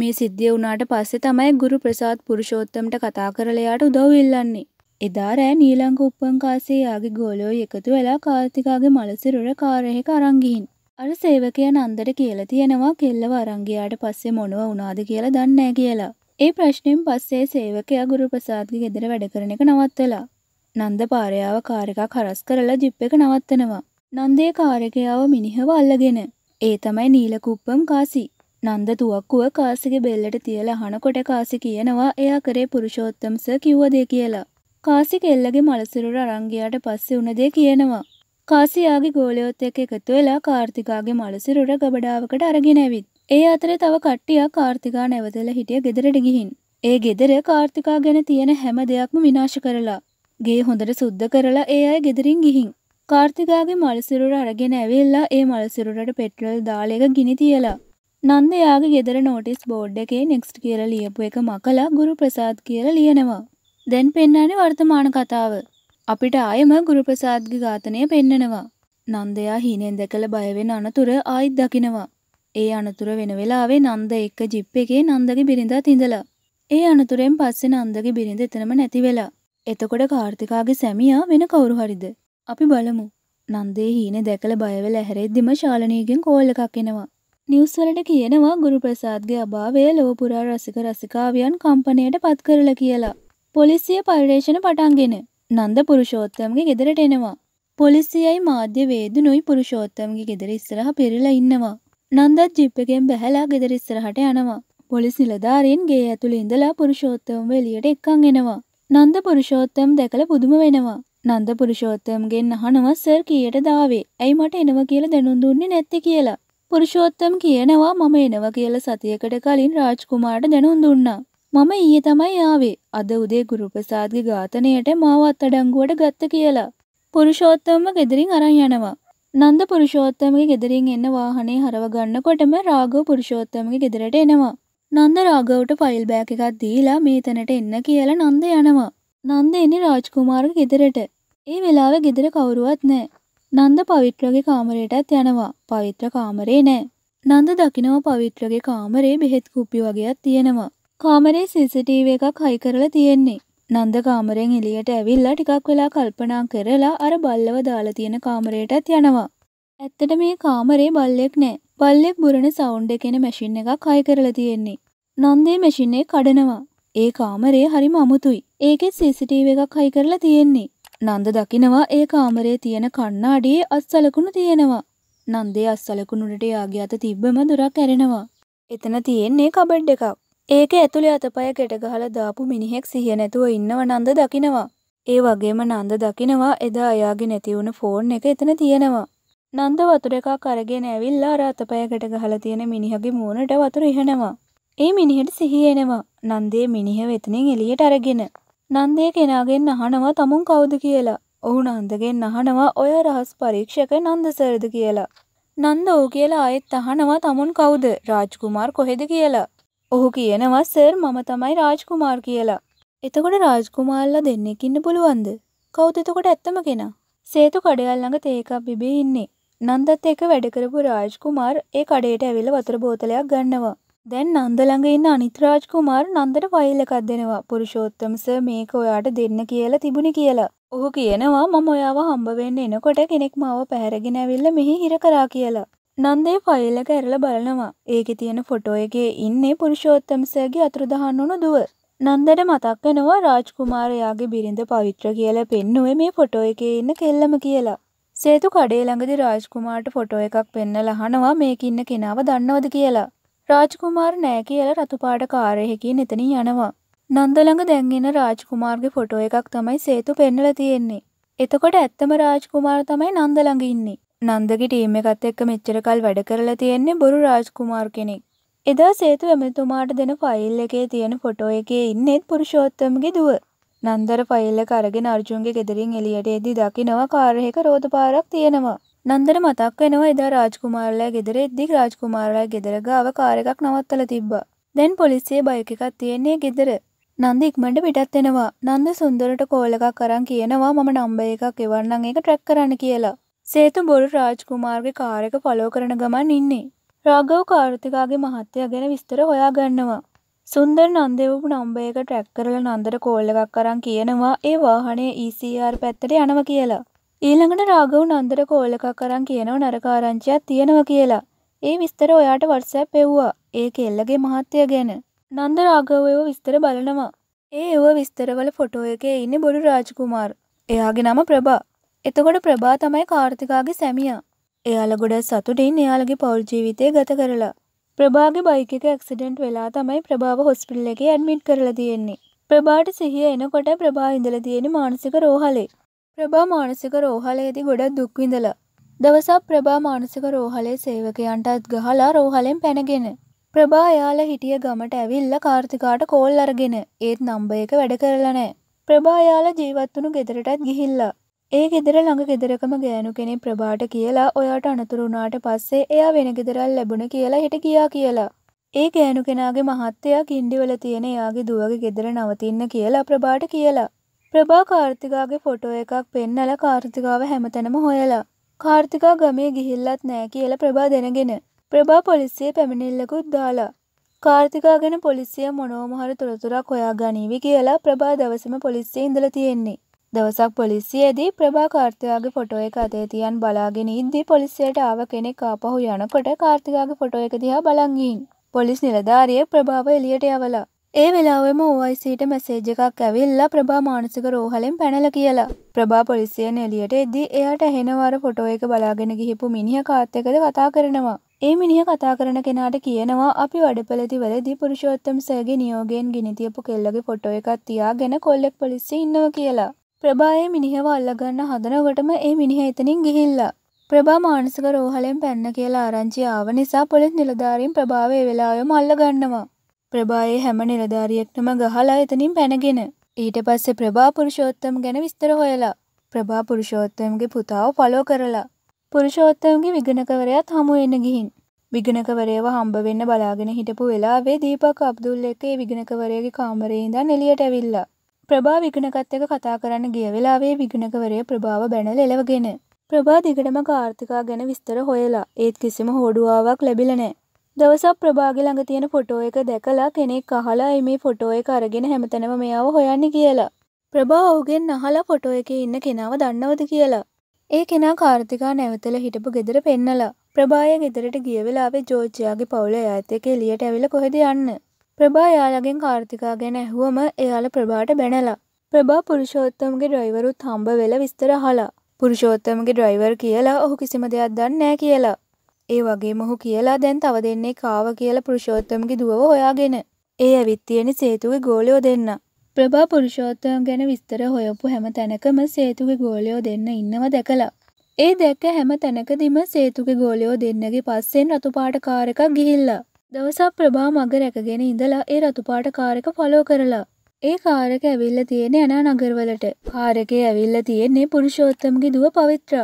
Speaker 1: මේ සිද්ධිය වුණාට පස්සේ තමයි ගුරු ප්‍රසාත් පුරුෂෝත්තමට කතා කරලයාට උදව් ඉල්ලන්නේ. එදා රෑ නීලංක උප්පංකාසේ යාගේ ගෝලෝ එකතු වෙලා කාර්තිකාගේ මලසිරුර කාරයෙක අරංගිහින්. අර සේවකය නන්දට කියලා තියෙනවා කෙල්ලව අරංගයාට පස්සේ මොනව වුණාද කියලා දන්නේ කියලා. ඒ ප්‍රශ්නෙන් පස්සේ සේවකයා ගුරු ප්‍රසාත්ගේ ගෙදර වැඩ කරන එක නවත්තලා. නන්ද පාරයාව කාර එකක් හරස් කරලා ජිප් එක නවත්තනවා. නන්දේ කාරකයාව මිනිහව අල්ලගෙන. ඒ තමයි නීලකුප්පම් කාසි. නන්ද තුවක්කුව කාසිගේ බෙල්ලට තියලා හනකොට කාසි කියනවා එයා කරේ පුරුෂෝත්තම සර් කිව්වදේ කියලා. කාසි කෙල්ලගේ මලසිරුර අරන් ගියාට පස්සේ උන දේ කියනවා. කාසියාගේ ගෝලයොත් එක්ක එකතු වෙලා කාර්තිකාගේ මලසිරුර ගබඩාවකට අරගෙන ඇවිත්. ඒ අතරේ තව කට්ටියක් කාර්තිකා නැවතලා හිටිය ගෙදරට ගිහින්. ඒ ගෙදර කාර්තිකා ගැන තියෙන හැම දෙයක්ම විනාශ කරලා ගේ හොඳට සුද්ධ කරලා ඒ අය ගෙදරින් ගිහින්. කාර්තිකාගේ මල්සිරුර අරගෙන ඇවිල්ලා ඒ මල්සිරුරට පෙට්‍රල් දාල එක ගිනි තියලා. නන්ද යාගේ ගෙදර නෝටිස් බෝඩ් එකේ නෙක්ස්ට් කියල ලියපු එක මකලා ගුරු ප්‍රසාද් කියල ලියනවා. දැන් පෙන්න්නන්නේ වර්තමාන කතාව. අපිට ආයම ගුරු ප්‍රසාද්ගි ඝාතනය පෙන්නනවා. නන්දයා හීනෙන් දැකළ බයවෙන අනතුර ආයිත් දකිනවා. ඒ අනතුර වෙන වෙලාවේ නන්ද එක්ක ජිප් එකේ නන්දගේ බිරිඳත් ඉඳලා. ඒ අනතුරෙන් පස්සේ නන්දගේ බිරිඳ එතනම නැති වෙලා. එතකොට කාර්තිකාගේ සැමියා වෙන කවුරු හරිද. අපි බලමු. නන්දේ හීන දැකල බයවල ඇහැරෙද්දිම ශාලනයගෙන් කෝල් එකක් එනවා. නිවස්වලට කියනවා ගුරු ප්‍රසාද්ගේ අභාවය ලෝපුරා රසික රසිකාවියන් කම්පනයට පත් කරල කියලා. පොලිසිය පර්යේෂණ පටන්ගෙන. නන්ද පුරුෂෝත්තමගේ ගෙදරට එනවා. පොලිසියයි මාධ්‍ය වේදනුයි පුරුෂෝත්තමගේ ගෙදර ඉස්සරහ පෙරලා ඉන්නවා. නන්දත් ජිප්පකෙන් බැහැලා ගෙදර ඉස්සරහට යනවා. පොලිස් නිලධාරීන් ගේ ඇතුළ ඉඳලා පුරුෂෝත්තම එලියට එක්කන් එනවා. නන්ද පුරුෂෝත්තම් දැකල පුදුම වෙනවා. නන්ද පුරුෂෝත්තම්ගෙන් අහනවා සර් කීයට දාවේ. ඇයි මට එනවා කියලා දැනුම් දුන්නේ නැත්තේ කියලා. පුරුෂෝත්තම් කියනවා මම එනවා කියලා සතියකට කලින් රාජ්කුමාරට දැනුම් දුන්නා. මම ඊයේ තමයි ආවේ. අද උදේ ගුරුප්‍රසාද්ගේ ඝාතනයට මාව අත්අඩංගුවට ගත්ත කියලා. පුරුෂෝත්තම්ව ගෙදරින් අරන් යනවා. නන්ද පුරුෂෝත්තමගේ ගෙදරින් එන්න වාහනේ හරව ගන්නකොටම රාඝව පුරුෂෝත්තමගේ ගෙදරට එනවා. නන්ද රාගවට ෆයිල් බෑක එකක් දීලා මේතැනට එන්න කියලා නන්ද යනවා. නන්ද එන්නේ රාජ්කුමාර්ග ගෙදරට. ඒ වෙලාව ගෙදර කවුරුවත් නෑ. නන්ද පවිත්‍රගේ කාමරයටත් යනවා. පවිත්‍ර කාමරේ නෑ. නන්ද දකිනව පවිත්‍රගේ කාමරේ බෙහෙත් කුප්පි වගේත් තියෙනවා. කාමරේ සිසිටීව එකක් හයි කරලා තියෙන්නේ. නන්ද කාමරෙන් එලියට ඇවිල්ලා ටිකක් වෙලා කල්පනා කරලා අර බල්ලව දාලා තියෙන කාමරයටත් යනවා. ඇත්තට මේ කාමරේ බල්ලෙක් නෑ. බල්ලෙක් බුරණ සවුන්ඩ් එකෙන මැෂින් එකක් හයි කරලා තියෙන්නේ. නන්දේ මැෂින් එක කඩනවා. ඒ කාමරේ හරිම අමුතුයි. ඒකෙත් CCTV එකක් හයි කරලා තියෙන්නේ. නන්ද දකිනවා ඒ කාමරේ තියෙන කණ්ණාඩියේ අස්සලකුණු තියෙනවා. නන්දේ අස්සලකුණුට යාගේ අත තිබ්බම දොරක් ඇරෙනවා. එතන තියෙන්නේ කබඩ් එකක්. ඒක ඇතුළේ අතපය කෙටගහලා දාපු මිනිහෙක් සිහිය නැතුව ඉන්නව නන්ද දකිනවා. ඒ වගේම නන්ද දකිනවා එදා අයාගේ නැතිවුණු ෆෝන් එක එතන තියෙනවා. නන්ද වතුර එකක් අරගෙන ඇවිල්ලා අර අතපයකට ගහලා තියෙන මිනිහගේ මූණට වතුර ඉහනවා. ඒ මිනිහට සිහියෙනවා නන්දේ මිනිහ වෙතනින් එලියට අරගෙන. නන්දේ කෙනාගෙන් අහනවා තමුන් කවුද කියලා. ඔහු නන්දගෙන් අහනවා ඔය රහස් පරීක්ෂක නන්දසරද කියලා. නන්ද ඔහු කියලා ආයෙත් අහනවා තමුන් කවුද රාජ්කුමාර් කොහෙද කියලා. ඔහු කියනවා සර් මම තමයි රාජ්කුමාර් කියලා. එතකොට රාජ්කුමාල්ලා දෙන්නෙක් ඉන්න පුළුවන්ද? කවුද එතකොට ඇත්තම කෙනා? සේතු කඩයල් ළඟ තේ එකක් බිබී ඉන්නේ. නන්දත් එක වැඩ කරපු රාජ්කුමාර් ඒ කඩේට ඇවිල්ලා වතුර බෝතලයක් ගන්නවා. දැන් නන්ද ළඟ ඉන්න අනිත් රාජ්කුමාර් නන්දට ෆයිල් එකක් දෙනවා පුරුෂෝත්තම සර් මේක ඔයාට දෙන්න කියලා තිබුණේ කියලා. ඔහු කියනවා මම ඔයාව හම්බ වෙන්න එනකොට කෙනෙක් මාව පැහැරගෙන ඇවිල්ලා මෙහි හිර කරා කියලා. නන්දේ ෆයිල් එක ඇරලා බලනවා. ඒකේ තියෙන ෆොටෝ එකේ ඉන්නේ පුරුෂෝත්තම සර්ගේ අතුරුදහන් වුණු දුව. නන්දට මතක් වෙනවා රාජ්කුමාරයාගේ බිරිඳ පවිත්‍ර කියලා පෙන්නුවේ මේ ෆොටෝ එකේ ඉන්න කෙල්ලම කියලා. සේතු කඩේ ළඟදී රාජ්කුමාර්ට ෆොටෝ එකක් පෙන්නලා අහනවා මේක ඉන්න කෙනාව දන්නවද කියලා. රාජකුමාර් නෑ කියල රතුපාට කාරයහෙකින් එතනින් යනවා. නන්දළඟ දැන්ගෙන රාජකුමාර්ගේ ෆොටෝ එකක් තමයි සේතු පෙන්නල තියෙන්නේ. එතකොට ඇත්තම රාජකුමාර තමයි නන්දළඟ ඉන්නේ. නන්දගේ ටීම එකත් එක්ක මෙච්චරකල් වැඩ කරලා තියෙන්නේ බොරු රාජකුමාර් කෙනෙක්. එදා සේතු ඇමතුමාට දෙන ෆයිල් එකේ තියෙන ෆොටෝ එකේ ඉන්නෙත් පුරුෂෝත්තමගේ දුව. නන්දර ෆයිල්ල කරගෙන අර්ජුන්ගේ ගෙදරින් එලියට එදි දකිනවා කාරහෙක රෝධ පාරක් තියෙනවා. නන්දට මතක් වෙනවා එදා රාජකුමාරලා ගෙදර එද්දි රාජකුමාරලා ගෙදර ගාව කාර එකක් නවත්තල තිබ්බා. දැන් පොලිසිය බය එකක් තියෙන්නේ ගෙදර. නන්ද ඉක්මට පිටත් වෙනවා. නන්ද සුන්දරට කෝල් එකක් අරන් කියනවා මම නම්බර් එකක් එවන්නම් ඒක ට්‍රැක් කරන්න කියලා. සේතු බොරු රාජකුමාර්ගේ කාරක පලෝ කරන ගමන් ඉන්නේ. රාගව කාර්තිකාගේ මහත්තය ගැන විස්තර හොයා ගන්නවා. සුන්දර නන්දෙවපු නම්බයක ට්‍රැක් කරල නන්දර කෝල්ල එකක් කරන් කියනවා ඒ වාහනේ ECR පැත්තට යනව කියලා. ඊළඟට රාගව නන්දර කෝල් එකක් අරන් කියනව නරක ආරංචියක් තියෙනවා කියලා. ඒ විස්තර ඔයාට WhatsApp එව්වා. ඒ කෙල්ලගේ මහත්තය ගැන. නන්ද රාගව ඒව විස්තර බලනවා. ඒ ඒව විස්තරවල ෆොටෝ එකේ ඉන්නේ බොඩු රාජකුමාර්. එයාගේ නම ප්‍රභා. එතකොට ප්‍රභා තමයි කාර්තිකාගේ සැමියා. එයාලා ගොඩ සතුටින් එයාලගේ පවුල් ජීවිතය ගත කරලා. ප්‍රභාගේ බයික එක ඇක්සිඩන්ට් වෙලා තමයි ප්‍රභාව හොස්පිටල් එකේ ඇඩ්මිට් කරලා තියෙන්නේ. ප්‍රභාට සිහිය එනකොට ප්‍රභා ඉඳලා තියෙන්නේ මානසික රෝහලේ. ප්‍රභා මානසික රෝහලේදි ගොඩක් දුක්විඳලා. දවසක් ප්‍රභා මානසික රෝහලේ සේවකයන්ටත් ගහලා රෝහලෙන් පැනගෙන. ප්‍රභා යාල හිටිය ගමට ඇවිල්ල කාර්තිකාට කෝල් අරගෙන ඒත් නම්බ එක වැඩ කරලනෑ. ප්‍රභායාල ජීවත්වුණු ගෙදරටත් ගිහිල්ලා. ඒ ගෙදර ළඟ ගෙදරකම ගෑනු කෙනෙ ප්‍රභාට කියලා ඔයාට අනතුරුණාට පස්සේ එයා වෙන ගෙදරල් ලැබුණ කියලා හිට ගියා කියලා. ඒ ගෑනු කෙනාගේ මහත්තයා කින්ඩිවල තියෙන යාගේ දුවගේ ගෙදර නවතින්න කියලා ප්‍රභාට කියලා. ප්‍රභා කාර්තිකාගේ ෆොටෝ එකක් පෙන්නල කාර්තිකාව හැමතැනම හොයලා. කාර්තිකා ගමේ ගිහිල්ලත් නෑ කියල ප්‍රභා දෙනගෙන. ප්‍රභා පොලිසිය පැමිණිල්ලකුත් දාලා. කාර්තිකා ගැන පොලිසිය මොනෝමහර තොරතුරක් හොයා ගනීවි කියලා ප්‍රභා දවසම පොලිසිය ඉඳල තියෙන්නේ. දවසක් පොලිසියේදී ප්‍රභා කාර්තිකාගේ ෆොටෝ එක අතේ තියන් බලාගෙන ඉද්දී පොලිසියට ආව කෙනෙක් ආපහු යනකොට කාර්තිකාගේ ෆොටෝ එක දිහා බලන් ගිහින්. පොලිස් නිලධාරියෙක් ප්‍රභාව එළියට යවලා ඒ වෙලාවෙම ඕයිසිට මැසේජ එකක් ඇවිල්ලා ප්‍රභා මානසික රෝහලෙන් පැනල කියලා. ප්‍රභා පොලිසියෙන් එලියට එද්දී එයාට එහෙනවර ෆොටෝ එක බලාගෙන ගිහිපු මිනිහ කාත් එකද කතා කරනවා. ඒ මිනිහ කතා කරන කෙනාට කියනවා අපි වඩපලතිවලදී පුරුෂෝත්තම සෑගේ නියෝගයෙන් ගිනිතියපු කෙල්ලගේ ෆොටෝ එකක් තියාගෙන කොල්ලෙක් පොලිසිය ඉන්නවා කියලා. ප්‍රභායේ මිනිහව අල්ලගන්න හදනකොටම ඒ මිනිහ එතනින් ගිහිල්ලා. ප්‍රභා මානසික රෝහලෙන් පැන්න කියලා ආරංචි ආව නිසා පොලිස් නිලධාරීන් ප්‍රභාව ඒ වෙලාවෙම අල්ලගන්නවා. ප්‍රභායේ හැම නිලධාරියෙක්ටම ගහලා එතනින් පැනගෙන. ඊට පස්සේ ප්‍රභා පුරුෂෝත්තම ගැන විස්තර හොයලා. ප්‍රභා පුරුෂෝත්තමගේ පුතාව පලෝ කරලා. පුරුෂෝත්තමගේ විගණකවරයත් හමු වෙන්න ගිහින්. විගණකවරයව හම්බ වෙන්න බලාගෙන හිටපු වෙලාවේ දීපක් අබ්දුල් එක්ක ඒ විගණකවරයාගේ කාමරේ ඉඳන් එළියට ඇවිල්ලා. ප්‍රභා විගණකත් එක්ක කතා කරන්න ගිය වෙලාවේ විගණකවරය ප්‍රභාව බැනලා එලවගෙන. ප්‍රභා දිගටම කාර්තිකා ගැන විස්තර හොයලා. ඒත් කිසිම හොඩුවාවක් ලැබිලා නැහැ. දවසක් ප්‍රභාගේ ළඟ තියෙන ෆොටෝ එක දැකලා කෙනෙක් අහලා මේ ෆොටෝ එක අරගෙන හැමතැනම මෙයාව හොයන්න කියලා. ප්‍රභා ඔහුගෙන් අහලා ෆොටෝ එකේ ඉන්න කෙනාව දන්නවද කියලා. ඒ කෙනා කාර්තිකා නැවතල හිටපු ගෙදර පෙන්නලා. ප්‍රභාය ගෙදරට ගිය වෙලාවේ ජෝර්ජයාගේ පවුල යාත් එක එළියට ඇවිල්ලා කොහෙද යන්න. ප්‍රභා යාලගෙන් කාර්තිකා ගැන ඇහුවම එයාලා ප්‍රභාට බැනලා. ප්‍රභා පුරුෂෝත්තමගේ ඩ්‍රයිවරුත් හම්බ වෙලා විස්තර අහලා. පුරුෂෝත්තමගේ ඩ්‍රයිවර් කියලා ඔහු කිසිම දෙයක් දන්නේ නැහැ කියලා. ඒ වගේම ඔහු කියලා දැන් තව දෙන්නේ කාව කියලා පුරුෂෝත්තමගේ දුවව හොයාගෙන. ඒ ඇවිත් තියෙන සේතුගේ ගෝලයෝ දෙන්න. ප්‍රභා පුරුෂෝත්තම ගැන විස්තර හොයපු හැම තැනකම සේතුගේ ගෝලයෝ දෙන්න ඉන්නව දැකලා. ඒ දැක්ක හැම තැනකදිම සේතුගේ ගෝලයෝ දෙන්නගේ පස්සෙන් රතුපාට කාරක ගිහිල්ලා. දවසක් ප්‍රභා මග රැකගෙන ඉඳලා ඒ රතුපාට කාරක ෆලෝ කරලා. ඒ කාරක ඇවිල්ල තියෙන යනා නගරවලට කාරකේ ඇවිල්ල තියෙන්නේ පුරුෂෝත්තමගේ දුව පවිත්‍ර.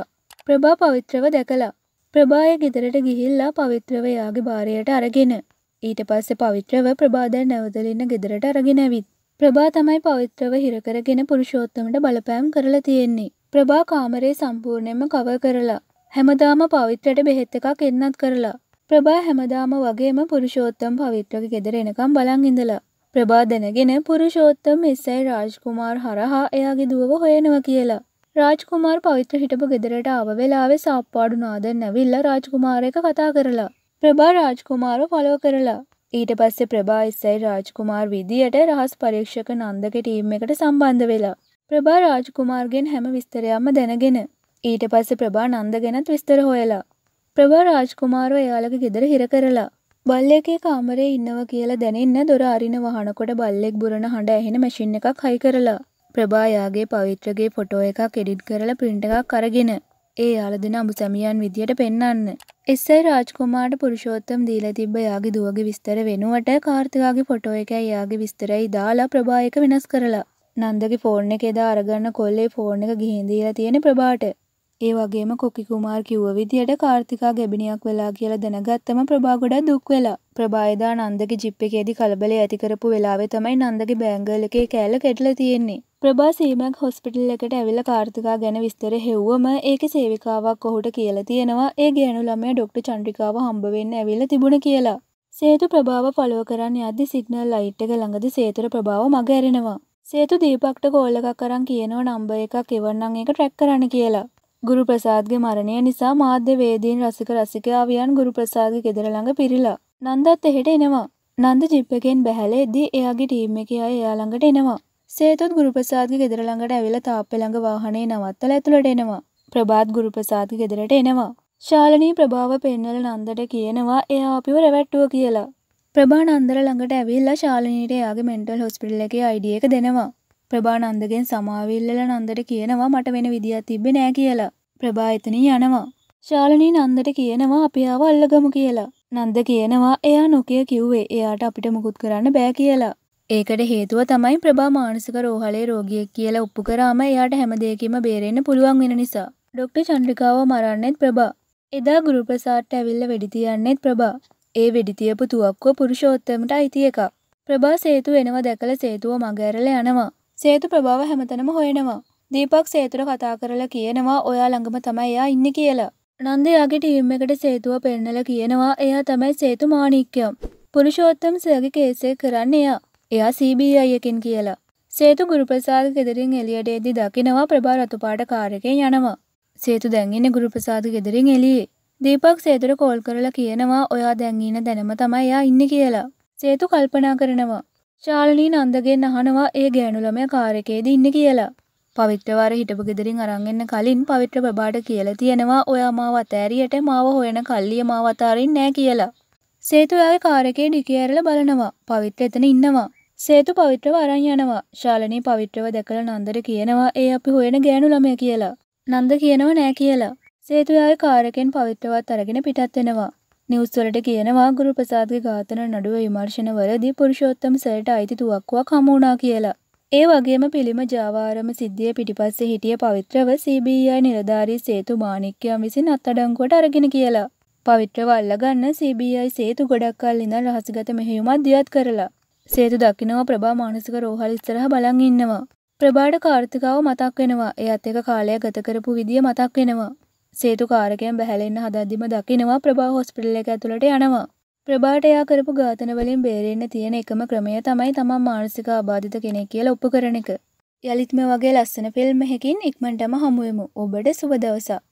Speaker 1: ප්‍රභා පවිත්‍රව දැකලා ප්‍රභාය ගෙදරට ගිහිල්ලා පවිත්‍රව එයාගේ භාරයට අරගෙන. ඊට පස්සේ පවිත්‍රව ප්‍රභා දැන් නැවතලින්න ගෙදරට අරගෙන ඇවිත්. ප්‍රභා තමයි පවිත්‍රව හිරකරගෙන පුරුෂෝත්තමට බලපෑම් කරලා තියෙන්නේ. ප්‍රභා කාමරේ සම්පූර්ණයෙන්ම කව කරලා. හැමදාම පවිත්‍රට බෙහෙත් එකක් එන්නත් කරලා. ප්‍රභා හැමදාම වගේම පුරුෂෝත්තම පවිත්‍රක ගෙදර එනකම් බලන් ඉඳලා. ප්‍රභා දැනගෙන පුරුෂෝත්තම එස්සයි රාජ්කුමාර් හරහා එයාගේ දුවව හොයනවා කියලා. රාජ්කුමාර් පවිත්‍ර හිටපු ගෙදරට ආව වෙලාවෙ සාප්පාඩු නාදන් ඇවිල්ල රාජ්කුමාරයක කතා කරලා. ප්‍රභා රාජ්කුමාරව පලෝ කරලා. ඊට පස්සේ ප්‍රභා ඉස්සයි රාජ්කුමාර් විදියට රහස් පරීක්ෂක නන්දක ටීම් එකට සම්බන්ධ වෙලා. ප්‍රභා රාජ්කුමාර්ගෙන් හැම විස්තරයක්ම දැනගෙන. ඊට පස්සේ ප්‍රභා නන්ද ගැනත් විස්තර හොයලා. ප්‍රභා රාජ්කුමාරව එයාලගේ ගෙදර හිර කරලා. බල්ලෙකේ කාමරේ ඉන්නව කියලා දැනෙන්න දොර අරින වහනකොට බල්ලෙක් බුරණ හඬ ඇහෙන මැෂින් එකක් හයි කරලා. ප්‍රභා එයාගේ පවිත්‍රගේ ෆොටෝ එකක් එඩිට් කරලා ප්‍රින්ට් එකක් අරගෙන ඒ යාළදින අඹුසැමියන් විදියට පෙන්වන්න. එස්සයි රාජ්කුමාට පුරුෂෝත්තම දීලා තිබ්බ යාගේ දුවගේ විස්තර වෙනුවට කාර්තිකාගේ ෆොටෝ එකයි යාගේ විස්තරයි දාලා ප්‍රභායක වෙනස් කරලා. නන්දගේ ෆෝන් එක එදා අරගන්න කොල්ලේ ෆෝන් එක ගිහින් දීලා තියෙන ප්‍රභාට. ඒ වගේම කුකි කුමාර් කිව්ව විදියට කාර්තිකා ගැබිනියක් වෙලා කියලා දැනගත්තම ප්‍රභා ගොඩක් දුක් වෙලා. ප්‍රභා එදා නන්දගේ ජිප් එකේදී කලබලේ ඇති කරපු වෙලාවේ තමයි නන්දගේ බෑන්ගල් එකේ කෑල්ල කැඩලා තියෙන්නේ. ප්‍රභා සීමක් හොස්පිටල් එකට ඇවිල කාර්තිකා ගැන විස්තර හෙව්වම ඒක සේවිකාවක් ඔහුට කියල තියෙනවා ඒ ගෑනු ළමය ඩොක්ට චන්ට්‍රිකාව හම්බවෙන්න ඇවිල්ල තිබුණ කියලා. සේතු ප්‍රභාව පලෝ කරන්න අදදි සිගනල් ලයිට් එක ළඟද සේතුර ප්‍රභාව මග ඇරෙනවා. සේතු දීපක්ට ගෝල්ලකක් කරන් කියනව නම්බ එකක් එවන්නන් එක ට්‍රැක් කරන්න කියලා. ගුරු ප්‍රසාද්ගේ මරණය නිසා මාධ්‍ය වේදීන් රසික රසිකාවියන් ගුරු ප්‍රසාග ගෙදර ළඟ පිරිලා. නන්දත් එහෙට එනවා. නන්ද ජිප්පකෙන් බැහැලේදී එයාගේ ටීම් එක අය එයාළඟට එනවා. සේතුත් ගුරුපසාද්ගේ ගෙදර ළඟට ඇවිල්ලා තාප්පේ ළඟ වාහනේ නවත්තලා ඇතුළට එනවා. ප්‍රභාත් ගුරුපසාද්ගේ ගෙදරට එනවා. ශාලිනී ප්‍රභාව පෙන්වල නන්දට කියනවා එයා අපිව රැවට්ටුව කියලා. ප්‍රභා නන්දර ළඟට ඇවිල්ලා ශාලිනීට එයාගේ මෙන්ටල් හොස්පිටල් එකේ අයිඩිය එක දෙනවා. ප්‍රභා නන්දගෙන් සමාවිල්ලලා නන්දට කියනවා මට වෙන විදියක් තිබ්බේ නෑ කියලා. ප්‍රභා එතනින් යනවා. ශාලනී නන්දට කියනවා අපි ආව අල්ලගමු කියලා. නන්ද කියනවා එයා නොකිය කිව්වේ එයාට අපිට මුකුත් කරන්න බෑ කියලා. ඒකට හේතුව තමයි ප්‍රභා මානසික රෝහලේ රෝගියෙක් කියලා ඔප්පු කරාම එයාට හැම දෙයකින්ම බේරෙන්න පුළුවන් වෙන නිසා. ඩොක්ටර් චන්ද්‍රිකාව මරන්නෙත් ප්‍රභා. එදා ගුරුප්‍රසාදට ඇවිල්ලා වෙඩි තියන්නෙත් ප්‍රභා. ඒ වෙඩි තියපු තුවක්කුව පුරුෂෝත්තමට අයිති එකක්. ප්‍රභා සේතු එනවා දැකලා සේතුව මගහැරලා යනවා. සේතු ප්‍රභාව හැමතැනම හොයනවා. දීපක් සේතුර කතා කරලා කියනවා ඔයා ළඟම තමයි එයා ඉන්න කියලා. නන්ද එයාගේ ටීම් එකට සේතුව පෙන්නලා කියනවා එයා තමයි සේතු මාණික්කයම්. පුරුෂෝත්තම සර්ගේ කේස් එක කරන්න එයා. එයා සීබී අයකින් කියලා. සේතු ගුරුප්‍රසාද ගෙදරින් එලියටේදි දකිනවා ප්‍රභා රතුපාට කාරකෙන් යනවා. සේතු දැන්ගෙන ගුරුප්‍රසාද ගෙදරින් එලියේ. දීපක් සේතුර කෝල් කරලා කියනවා ඔයා දැන්ගීන දැනම තමයි එයා ඉන්න කියලා. සේතු කල්පනා කරනවා. ශාලනී නන්දගෙන් අහනවා ඒ ගෑනුළමය කාරකේද ඉන්න කියලා. පවිත්‍රවාර හිටපු ගෙදරින් අරන්ගන්න කලින් පවිත්‍ර ප්‍රභාට කියලා තියෙනවා ඔයා මාව අතෑරියට මාව හොයන කල්ලිය මාව අතාරින් නෑ කියලා. සේතු ඔයාගේ කාරකේ ඩිකියරල බලනවා. පවිත්‍ර එතන ඉන්නවා. සේතු පවිත්‍රව අරන් යනවා ශාලනී පවිත්‍රව දැකල නන්දර කියනවා ඒ අපි හොයන ගෑනු ළමය කියලා. නන්ද කියනව නෑ කියලා. සේතුයාගේ කාරකෙන් පවිත්‍රවත් අරගෙන පිටත් වෙනවා. නිවස්වලට කියනවා ගුරු ප්‍රසාධ ඝාතන නඩුව විමර්ශණවලදී පුරුෂෝත්තම සයට අයිති තුවක්කුවක් හමුණා කියලා. ඒ වගේම පිළිම ජාවාරම සිද්ධිය පිටිපස්සේ හිටිය පවිත්‍රව CBI නිලධාරී සේතු මාණික්කයන් විසින් අත්අඩංගුවට අරගෙන කියලා. පවිත්‍රව අල්ලගන්න CBI සේතු ගොඩක් කල් ඉඳන් රහසිගත මෙහෙයුමක් දියත් කරලා සේතු දකිනවා ප්‍රභා මානසික රෝහල් ඉස්සරහ බලන් ඉන්නවා. ප්‍රභාට කාර්තිකාව මතක් වෙනවා. එයත් එක කාලය ගත කරපු විදිය මතක් වෙනවා. සේතු කාරකයෙන් බැහැලෙන්න හදද්දිම දකිනවා ප්‍රභා හොස්පිටල් එක ඇතුළට යනවා. ප්‍රභාට එයා කරපු ඝාතන වලින් බේරෙන්න තියෙන එකම ක්‍රමය තමයි තමන් මානසික ආබාධිත කෙනෙක් කියලා ඔප්පු කරන එක. යලිත් මේ වගේ ලස්සන ෆිල්ම් එකකින් ඉක්මනටම හමු වෙමු. ඔබට සුබ දවසක්.